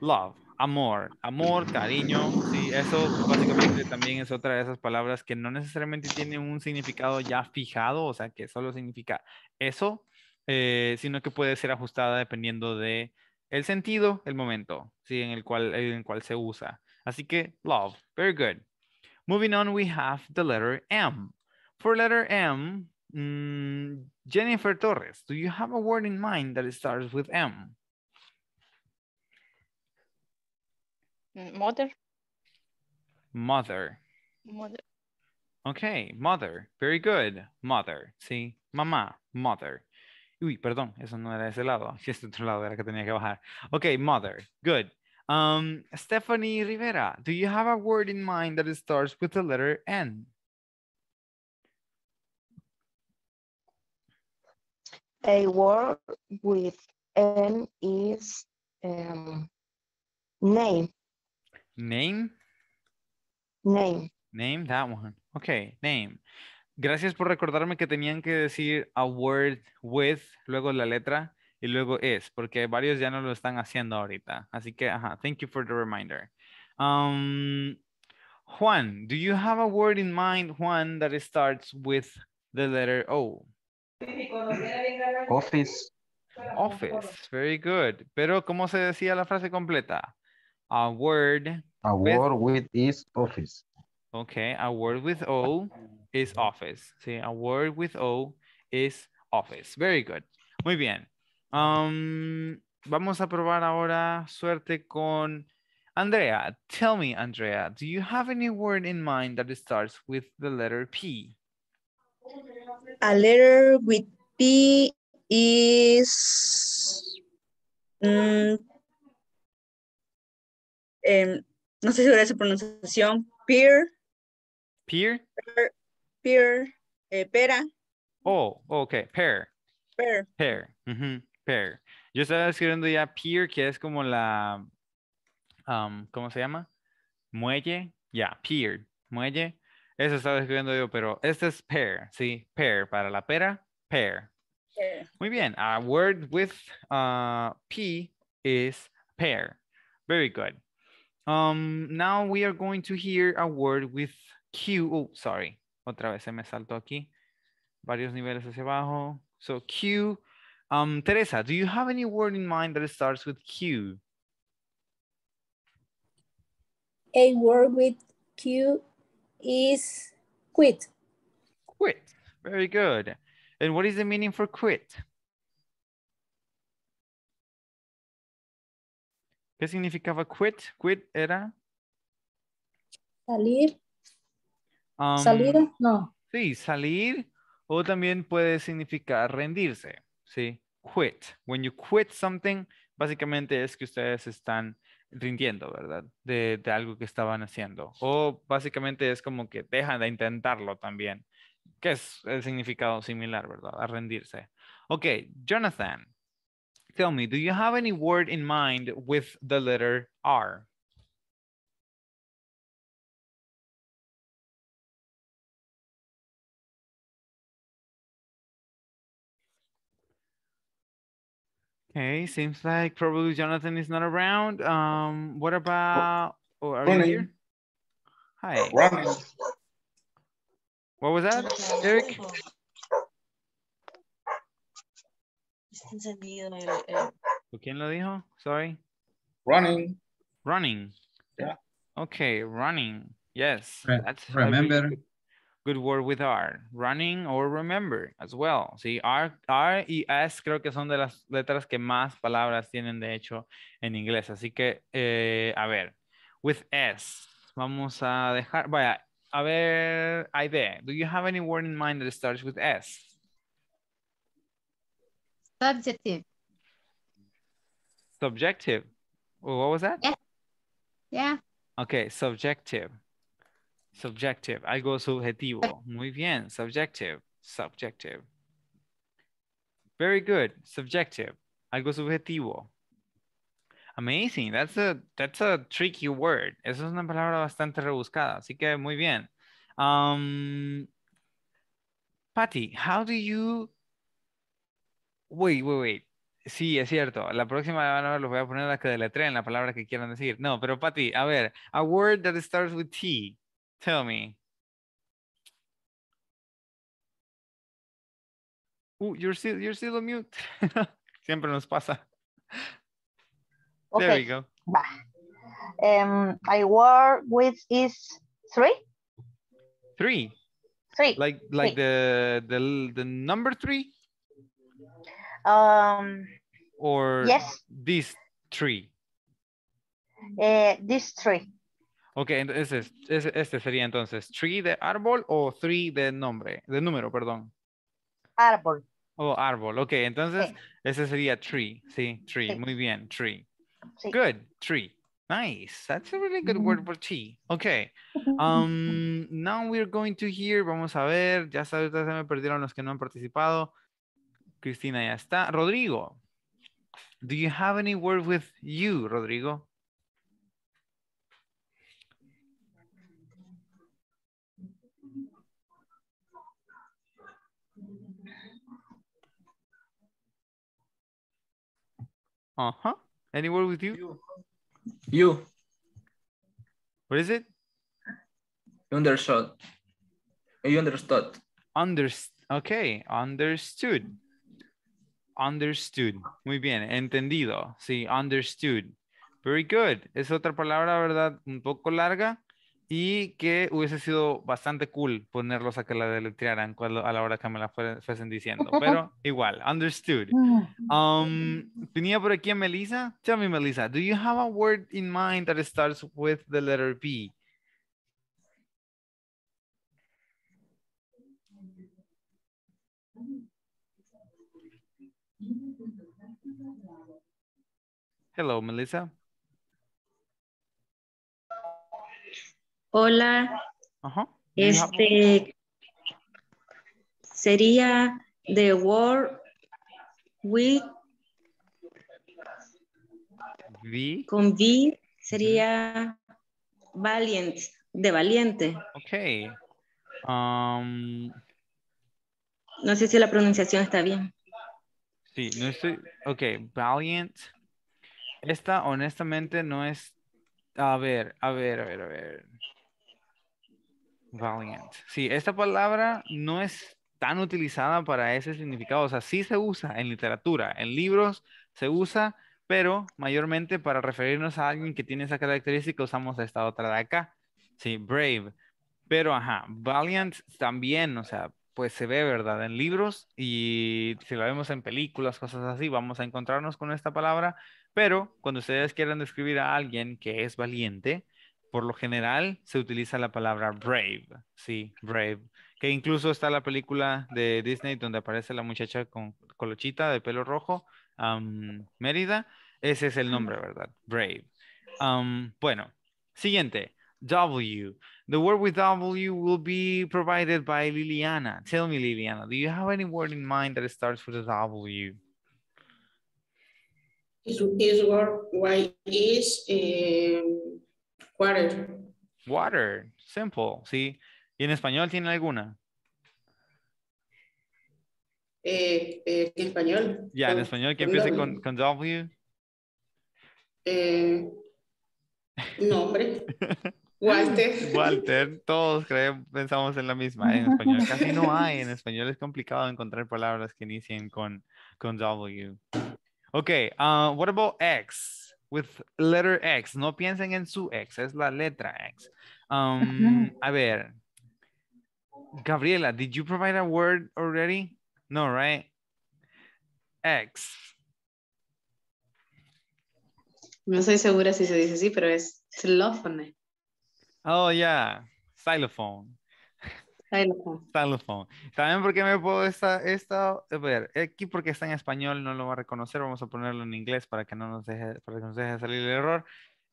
Speaker 1: love. amor, amor, cariño, sí, eso básicamente también es otra de esas palabras que no necesariamente tiene un significado ya fijado, o sea, que solo significa eso, eh, sino que puede ser ajustada dependiendo de el sentido, el momento, sí, en el cual, en cual se usa. Así que love, very good. Moving on, we have the letter M. For letter M, mm, Jennifer Torres, do you have a word in mind that starts with M? Mother. Mother. Mother. Okay, mother. Very good. Mother. Sí, mamá. Mother. Uy, perdón, eso no era ese lado. Sí, este otro lado era que tenía que bajar. Okay, mother. Good. Um, Stephanie Rivera, do you have a word in mind that starts with the letter N?
Speaker 2: A word with N is um,
Speaker 1: name. Name. Name. Name that one. Ok, name. Gracias por recordarme que tenían que decir a word with, luego la letra y luego es porque varios ya no lo están haciendo ahorita. Así que, ajá, thank you for the reminder. Um, Juan, do you have a word in mind, Juan, that starts with the letter O? Office. Office, very good. Pero, ¿cómo se decía la frase completa? Award. Award with, with is office. Okay, award with O is office. See, award with O is office. Very good. Muy bien. Um, vamos a probar ahora suerte con Andrea. Tell me, Andrea, do you have any word in mind that starts with the letter P?
Speaker 2: A letter with P is um, Em, no sé si era su pronunciación, Peer. Peer. Peer, eh, Pera.
Speaker 1: Oh, ok, pear pear pear Yo estaba escribiendo ya Peer, que es como la, ¿cómo se llama? Muelle. Ya, yeah, Peer. Muelle. Eso estaba escribiendo yo, pero este es pear, sí, pear Para la pera, pear Muy bien. A word with uh, P is pear. Very good. Um, now we are going to hear a word with Q. Oh, sorry. Otra vez se me saltó aquí. Varios niveles hacia abajo. So Q. Um, Teresa, do you have any word in mind that starts with Q?
Speaker 2: A word with Q is quit. Quit.
Speaker 1: Very good. And what is the meaning
Speaker 2: for quit?
Speaker 1: ¿Qué significaba quit? Quit era... Salir. Um, ¿Salir? no. Sí, salir o también puede significar rendirse, ¿sí? Quit. When you quit something, básicamente es que ustedes están rindiendo, ¿verdad? De, de algo que estaban haciendo. O básicamente es como que dejan de intentarlo también, que es el significado similar, ¿verdad? A rendirse. Ok, Jonathan, tell me, do you have any word in mind with the letter R? Okay, seems like probably Jonathan is not around. Um, what about, oh, are Morning. you here? Hi. What was that, Eric? ¿Quién lo dijo? Sorry. Running. Running. Yeah. Okay, running. Yes. remember. Good, word with R. Running or remember as well. Sí, R, R y S creo que son de las letras que más palabras tienen de hecho en inglés. Así que, eh, a ver, with S. Vamos a dejar, vaya, a ver, Aide, do you have any word in mind that starts with S? Subjective. Subjective. what was that? Yeah. yeah. Okay, subjective. Subjective. Algo subjetivo. Muy bien. Subjective. Subjective. Very good. Subjective. Algo subjetivo. Amazing. That's a that's a tricky word. Esa es una palabra bastante rebuscada. Así que muy bien. Um, Patty, how do you Wait, wait, wait. Sí, es cierto. La próxima vez los voy a poner a que en la palabra que quieran decir. No, pero Patti, a ver. A word that starts with T. Tell me. Uh, you're still, you're still on mute. Siempre nos pasa. There we go. Em, I word with is three. Three. Three. Like like the the the number three. Um,
Speaker 2: or yes.
Speaker 1: these three. Eh, Ok, entonces este sería entonces tree de árbol o tree de nombre, de número, perdón. Árbol. Oh, árbol. Ok, entonces ese sería tree. Sí, tree. Muy bien, tree. Good, tree. Nice. That's a really good word mm. for tea. Okay. Um, now we're going to hear, vamos a ver, ya sabes, ustedes se me perdieron los que no han participado. Cristina ya está. Rodrigo, do you have any word with you, Rodrigo?
Speaker 2: Uh-huh. Any word with you?
Speaker 1: You. What is it? Understood. You understood. Underst okay, understood. Understood. Muy bien, entendido. Sí, understood. Very good. Es otra palabra, ¿verdad? Un poco larga y que hubiese sido bastante cool ponerlos a que la deletrearan a la hora que me la fuesen diciendo. Pero igual, understood.
Speaker 2: Mm.
Speaker 1: Um, tenía por aquí a Melissa. Tell me, Melissa, do you have a word in mind that starts with the letter B? Hello, Melissa.
Speaker 2: Hola. Este sería the word with v. con V sería valiant, de valiente. Ok.
Speaker 1: Um, no sé si la pronunciación está bien. Sí, no estoy. Ok, valiente. Esta honestamente no es... A ver, a ver, a ver, a ver. Valiant. Sí, esta palabra no es tan utilizada para ese significado. O sea, sí se usa en literatura, en libros se usa, pero mayormente para referirnos a alguien que tiene esa característica usamos esta otra de acá. Sí, brave. Pero, ajá, Valiant también, o sea, pues se ve, ¿verdad? En libros y si la vemos en películas, cosas así, vamos a encontrarnos con esta palabra, pero cuando ustedes quieran describir a alguien que es valiente, por lo general se utiliza la palabra brave. Sí, brave. Que incluso está la película de Disney donde aparece la muchacha con colochita de pelo rojo, Mérida. Ese es el nombre, ¿verdad? Brave. bueno, siguiente. W. The word with W will be provided by Liliana. Tell me, Liliana, do you have any word in mind that starts with a W?
Speaker 2: Is, word why is eh, water.
Speaker 1: Water, simple, ¿sí? ¿Y en español tiene alguna? Eh, eh, en español. Ya, en español que empiece con, W.
Speaker 2: nombre. Walter.
Speaker 1: Walter, todos creemos, pensamos en la misma en español. Casi no hay, en español es complicado encontrar palabras que inicien con, con W. Ok, uh, what about X? With letter X. No piensen en su X, es la letra X. Um, a ver. Gabriela, did you provide a word already? No, right? X. No estoy segura si se dice así, pero es xylophone. Oh, yeah. Xylophone. tal También porque me puedo esta, esta, ver, aquí porque está en español no lo va a reconocer, vamos a ponerlo en inglés para que no nos deje, para que nos deje salir el error.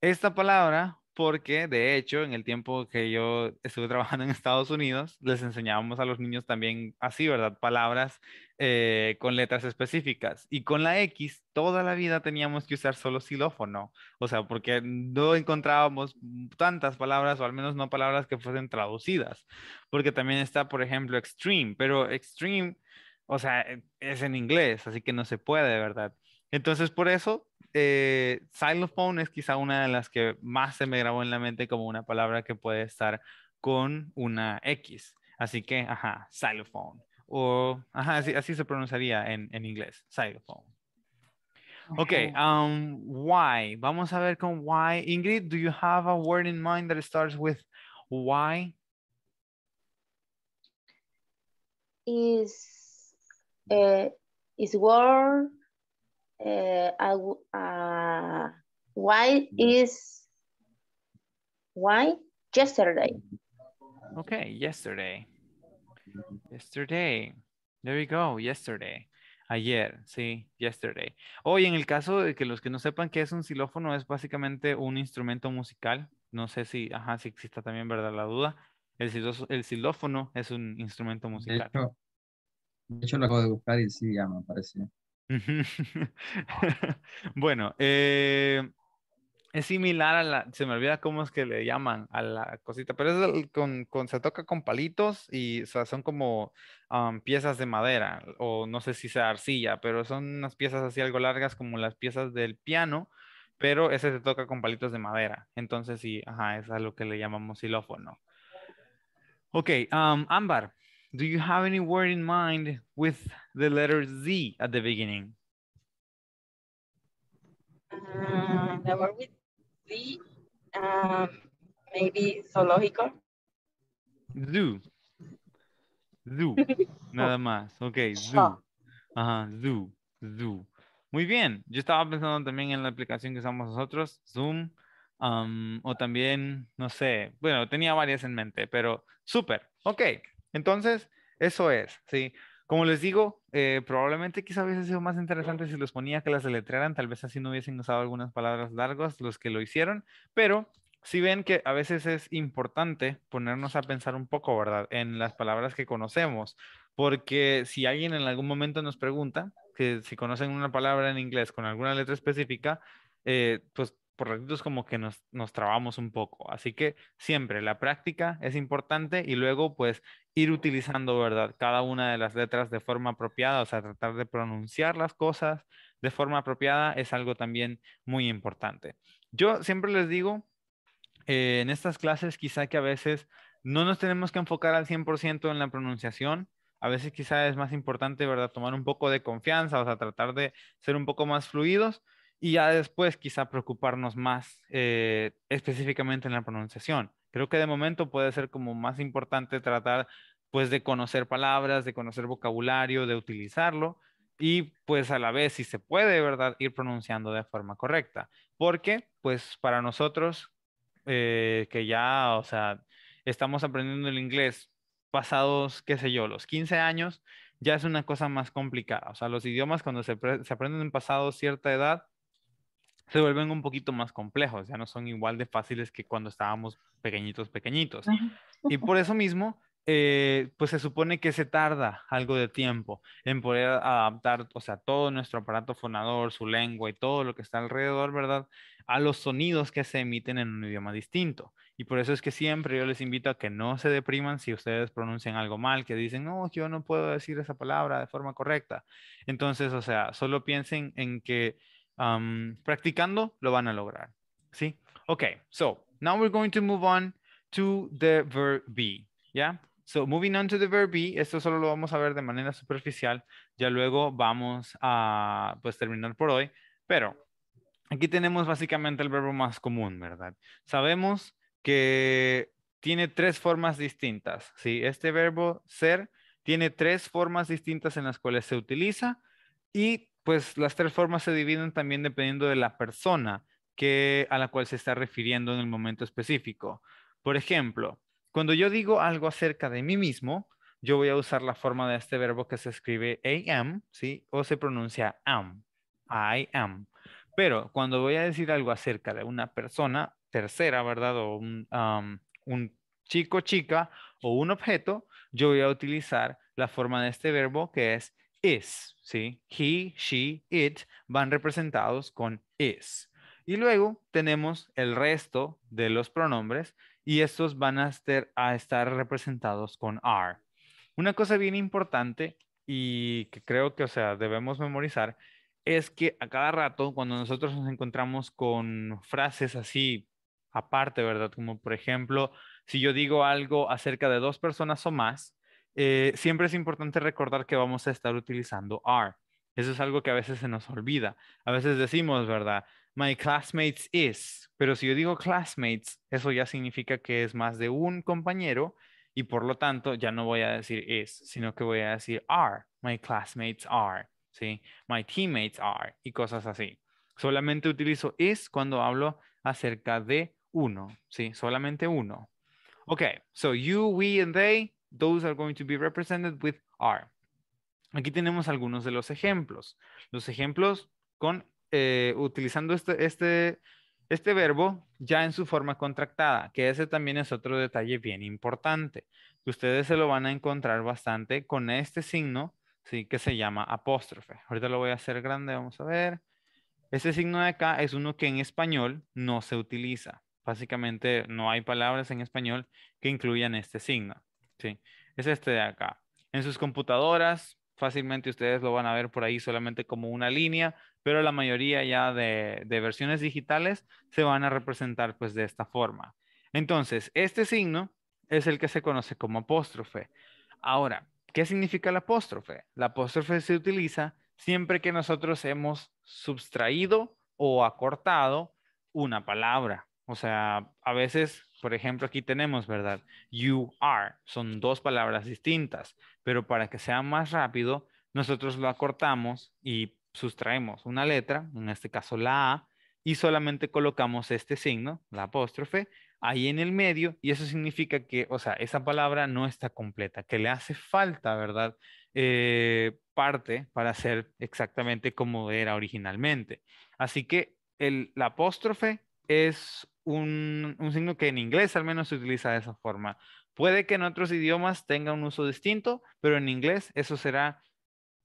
Speaker 1: Esta palabra porque de hecho en el tiempo que yo estuve trabajando en Estados Unidos, les enseñábamos a los niños también así, ¿verdad? Palabras eh, con letras específicas. Y con la X, toda la vida teníamos que usar solo xilófono, o sea, porque no encontrábamos tantas palabras, o al menos no palabras que fuesen traducidas, porque también está, por ejemplo, extreme, pero extreme... O sea, es en inglés, así que no se puede, ¿verdad? Entonces, por eso, eh, xylophone es quizá una de las que más se me grabó en la mente como una palabra que puede estar con una X. Así que, ajá, xylophone. O, ajá, así, se pronunciaría en, en inglés, xylophone. Ok, um, why. Vamos a ver con why. Ingrid, do you have a word in mind that starts with why?
Speaker 2: Is, eh, is word eh, ah, why is why yesterday
Speaker 1: okay yesterday yesterday there we go yesterday Ayer, sí, yesterday. Hoy, en el caso de que los que no sepan qué es un xilófono, es básicamente un instrumento musical. No sé si, ajá, si exista también, ¿verdad? La duda. El, el xilófono es un instrumento musical. De hecho,
Speaker 2: de hecho lo acabo de buscar y sí, ya me
Speaker 1: bueno, eh, es similar a la, se me olvida cómo es que le llaman a la cosita, pero es con, se toca con palitos y son como piezas de madera o no sé si sea arcilla, pero son unas piezas así algo largas como las piezas del piano, pero ese se toca con palitos de madera. Entonces sí, ajá, es a lo que le llamamos xilófono. Ok, Ámbar, Do you have any word in mind with the letter Z at the beginning?
Speaker 2: Uh, the word with Z, um, maybe zoológico.
Speaker 1: Zoo. Zoo. Nada más. Ok, zoo. Ah. Ajá, zoo. Zoo. Muy bien. Yo estaba pensando también en la aplicación que usamos nosotros, Zoom. Um, o también, no sé, bueno, tenía varias en mente, pero súper. Ok. Entonces, eso es, ¿sí? Como les digo, eh, probablemente quizá hubiese sido más interesante si los ponía que las deletrearan, tal vez así no hubiesen usado algunas palabras largas los que lo hicieron, pero si ven que a veces es importante ponernos a pensar un poco, ¿verdad? En las palabras que conocemos, porque si alguien en algún momento nos pregunta que si conocen una palabra en inglés con alguna letra específica, eh, pues por ratitos como que nos, trabamos un poco. Así que siempre la práctica es importante y luego pues ir utilizando, ¿verdad? Cada una de las letras de forma apropiada, o sea, tratar de pronunciar las cosas de forma apropiada es algo también muy importante. Yo siempre les digo, eh, en estas clases quizá que a veces no nos tenemos que enfocar al 100% en la pronunciación, a veces quizá es más importante, ¿verdad? Tomar un poco de confianza, o sea, tratar de ser un poco más fluidos, y ya después quizá preocuparnos más eh, específicamente en la pronunciación. Creo que de momento puede ser como más importante tratar pues de conocer palabras, de conocer vocabulario, de utilizarlo y pues a la vez si se puede, ¿verdad? Ir pronunciando de forma correcta. Porque pues para nosotros eh, que ya, o sea, estamos aprendiendo el inglés pasados, qué sé yo, los 15 años, ya es una cosa más complicada. O sea, los idiomas cuando se, se aprenden en pasado cierta edad, se vuelven un poquito más complejos, ya no son igual de fáciles que cuando estábamos pequeñitos, pequeñitos. Y por eso mismo, eh, pues se supone que se tarda algo de tiempo en poder adaptar, o sea, todo nuestro aparato fonador, su lengua y todo lo que está alrededor, ¿verdad? A los sonidos que se emiten en un idioma distinto. Y por eso es que siempre yo les invito a que no se depriman si ustedes pronuncian algo mal, que dicen, oh yo no puedo decir esa palabra de forma correcta. Entonces, o sea, solo piensen en que practicando, lo van a lograr. ¿Sí? Ok, so now we're going to move on to the verb be. ¿Ya? So moving on to the verb be, esto solo lo vamos a ver de manera superficial. Ya luego vamos a pues terminar por hoy. Pero aquí tenemos básicamente el verbo más común, ¿verdad? Sabemos que tiene tres formas distintas. ¿sí? Este verbo ser tiene tres formas distintas en las cuales se utiliza y pues las tres formas se dividen también dependiendo de la persona que, a la cual se está refiriendo en el momento específico. Por ejemplo, cuando yo digo algo acerca de mí mismo, yo voy a usar la forma de este verbo que se escribe am, ¿sí? O se pronuncia am, I am. Pero cuando voy a decir algo acerca de una persona, tercera, ¿verdad? O un, un chico, chica, o un objeto, yo voy a utilizar la forma de este verbo que es is, ¿sí? He, she, it van representados con is. Y luego tenemos el resto de los pronombres y estos van a, a estar representados con are. Una cosa bien importante y que creo que, o sea, debemos memorizar es que a cada rato cuando nosotros nos encontramos con frases así aparte, ¿verdad? Como por ejemplo, si yo digo algo acerca de dos personas o más, eh, siempre es importante recordar que vamos a estar utilizando are. Eso es algo que a veces se nos olvida. A veces decimos, ¿verdad? My classmates is. Pero si yo digo classmates, eso ya significa que es más de un compañero y por lo tanto ya no voy a decir is, sino que voy a decir are. My classmates are. ¿Sí? My teammates are. Y cosas así. Solamente utilizo is cuando hablo acerca de uno. ¿Sí? Solamente uno. Ok, so you, we, and they Those are going to be represented with Aquí tenemos algunos de los ejemplos. Los ejemplos con, eh, utilizando este, este, este, verbo ya en su forma contractada, que ese también es otro detalle bien importante, ustedes se lo van a encontrar bastante con este signo, ¿sí? que se llama apóstrofe. Ahorita lo voy a hacer grande, vamos a ver. Este signo de acá es uno que en español no se utiliza. Básicamente no hay palabras en español que incluyan este signo. Sí, es este de acá. En sus computadoras, fácilmente ustedes lo van a ver por ahí solamente como una línea, pero la mayoría ya de, versiones digitales se van a representar pues de esta forma. Entonces, este signo es el que se conoce como apóstrofe. Ahora, ¿qué significa el apóstrofe? La apóstrofe se utiliza siempre que nosotros hemos subtraído o acortado una palabra. O sea, a veces por ejemplo, aquí tenemos, ¿verdad? You are. Son dos palabras distintas, pero para que sea más rápido, nosotros lo acortamos y sustraemos una letra, en este caso la A, y solamente colocamos este signo, la apóstrofe, ahí en el medio y eso significa que, o sea, esa palabra no está completa, que le hace falta, ¿verdad? Eh, parte para ser exactamente como era originalmente. Así que el, la apóstrofe es un, signo que en inglés al menos se utiliza de esa forma. Puede que en otros idiomas tenga un uso distinto, pero en inglés eso será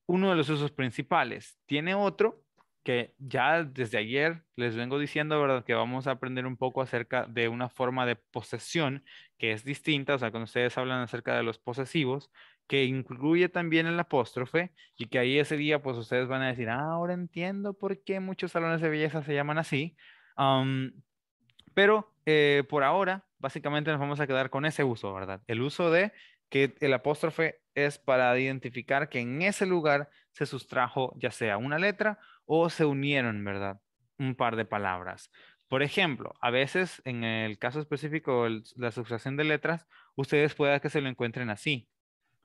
Speaker 1: uno de los usos principales. Tiene otro que ya desde ayer les vengo diciendo, ¿verdad? Que vamos a aprender un poco acerca de una forma de posesión que es distinta, o sea, cuando ustedes hablan acerca de los posesivos, que incluye también el apóstrofe y que ahí ese día pues ustedes van a decir, ah, ahora entiendo por qué muchos salones de belleza se llaman así, pero eh, por ahora, básicamente nos vamos a quedar con ese uso, ¿verdad? El uso de que el apóstrofe es para identificar que en ese lugar se sustrajo ya sea una letra o se unieron, ¿verdad? Un par de palabras. Por ejemplo, a veces en el caso específico de la sustracción de letras, ustedes pueden que se lo encuentren así.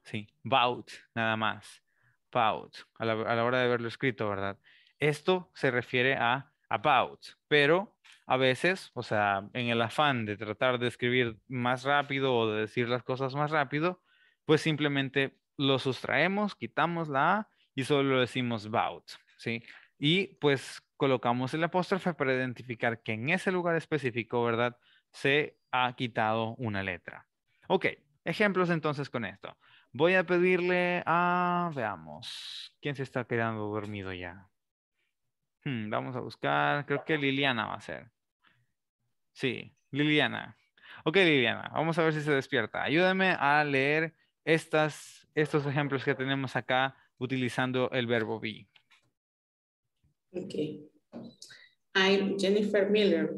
Speaker 1: Sí, bout, nada más. Bout, a la, a la hora de verlo escrito, ¿verdad? Esto se refiere a about, pero a veces, o sea, en el afán de tratar de escribir más rápido o de decir las cosas más rápido, pues simplemente lo sustraemos, quitamos la A y solo decimos about, ¿sí? Y pues colocamos el apóstrofe para identificar que en ese lugar específico, ¿verdad? Se ha quitado una letra. Ok, ejemplos entonces con esto. Voy a pedirle a, veamos, ¿quién se está quedando dormido ya? Hmm, vamos a buscar, creo que Liliana va a ser. Sí, Liliana. Ok, Liliana, vamos a ver si se despierta. Ayúdame a leer estas, estos ejemplos que tenemos acá utilizando el verbo be.
Speaker 2: Ok. I'm Jennifer Miller.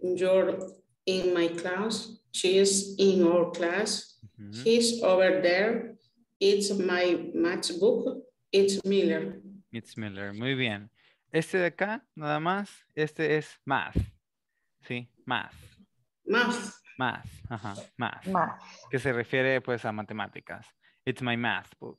Speaker 2: You're in my class. She's in our class. She's over there. It's my matchbook. It's Miller.
Speaker 1: It's Miller. Muy bien. Este de acá, nada más, este es más. Sí, más. Más. Más, ajá, más. Que se refiere pues a matemáticas. It's my math book.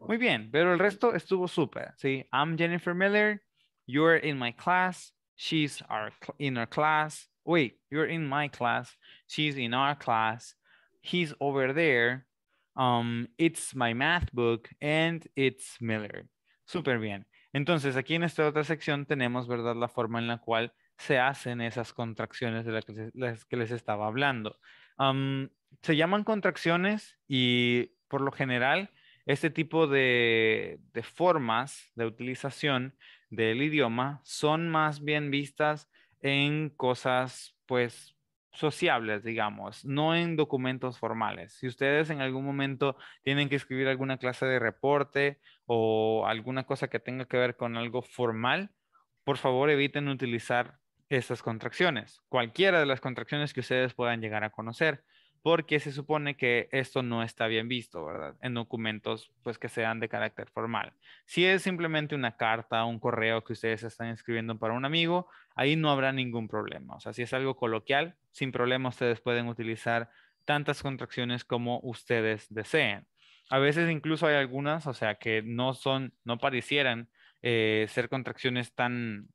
Speaker 1: Muy bien, pero el resto estuvo súper, ¿sí? I'm Jennifer Miller, you're in my class, she's our in our class. Wait, you're in my class, she's in our class, he's over there, um, it's my math book, and it's Miller. Súper bien. Entonces, aquí en esta otra sección tenemos, ¿verdad?, la forma en la cual se hacen esas contracciones de las que, les, estaba hablando. se llaman contracciones y por lo general este tipo de, de, formas de utilización del idioma son más bien vistas en cosas pues sociables, digamos, no en documentos formales. Si ustedes en algún momento tienen que escribir alguna clase de reporte o alguna cosa que tenga que ver con algo formal, por favor eviten utilizar estas contracciones, cualquiera de las contracciones que ustedes puedan llegar a conocer porque se supone que esto no está bien visto, ¿verdad? En documentos, pues, que sean de carácter formal. Si es simplemente una carta, un correo que ustedes están escribiendo para un amigo, ahí no habrá ningún problema. O sea, si es algo coloquial, sin problema ustedes pueden utilizar tantas contracciones como ustedes deseen. A veces incluso hay algunas, o sea, que no son, no parecieran eh, ser contracciones tan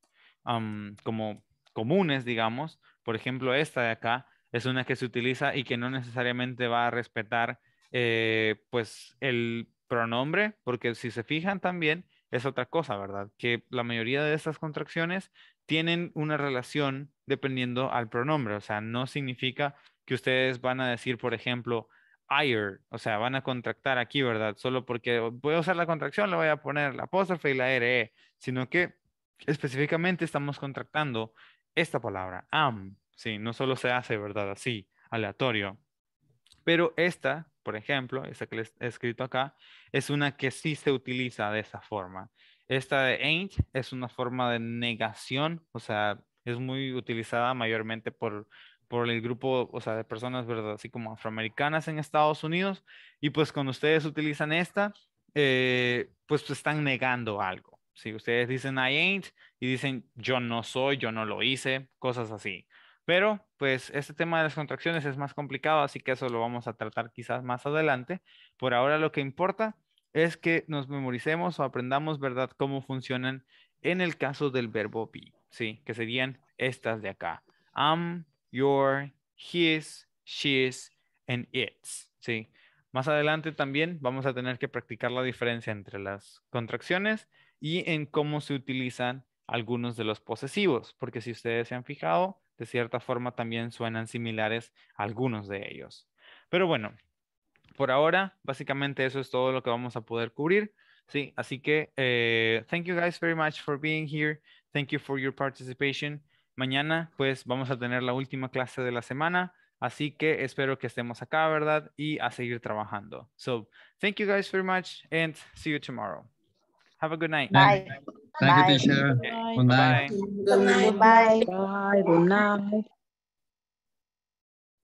Speaker 1: como comunes, digamos. Por ejemplo, esta de acá, es una que se utiliza y que no necesariamente va a respetar eh, pues el pronombre, porque si se fijan también es otra cosa, ¿verdad? Que la mayoría de estas contracciones tienen una relación dependiendo al pronombre, o sea, no significa que ustedes van a decir, por ejemplo, IR, o sea, van a contractar aquí, ¿verdad? Solo porque voy a usar la contracción, le voy a poner la apóstrofe y la RE, sino que específicamente estamos contractando esta palabra, am, ¿sí? No solo se hace, ¿verdad? Así, aleatorio. Pero esta, por ejemplo, esta que les he escrito acá, es una que sí se utiliza de esa forma. Esta de ain't es una forma de negación, o sea, es muy utilizada mayormente por, por el grupo, o sea, de personas, ¿verdad? Así como afroamericanas en Estados Unidos. Y pues cuando ustedes utilizan esta, eh, pues están negando algo. Si ustedes dicen I ain't y dicen yo no soy, yo no lo hice, cosas así. Pero pues este tema de las contracciones es más complicado, así que eso lo vamos a tratar quizás más adelante. Por ahora lo que importa es que nos memoricemos o aprendamos, ¿verdad?, cómo funcionan en el caso del verbo be, ¿sí? Que serían estas de acá. I'm, your, his, she's, and its, ¿sí? Más adelante también vamos a tener que practicar la diferencia entre las contracciones y en cómo se utilizan algunos de los posesivos, porque si ustedes se han fijado, de cierta forma también suenan similares algunos de ellos. Pero bueno, por ahora, básicamente eso es todo lo que vamos a poder cubrir. Sí, así que eh, thank you guys very much for being here. Thank you for your participation. Mañana, pues vamos a tener la última clase de la semana. Así que espero que estemos acá, ¿verdad? Y a seguir trabajando. So, thank you guys very much and see you tomorrow. Have a good night. Bye. Thank you, teacher. Good night. Good night. Good night. Good
Speaker 2: night.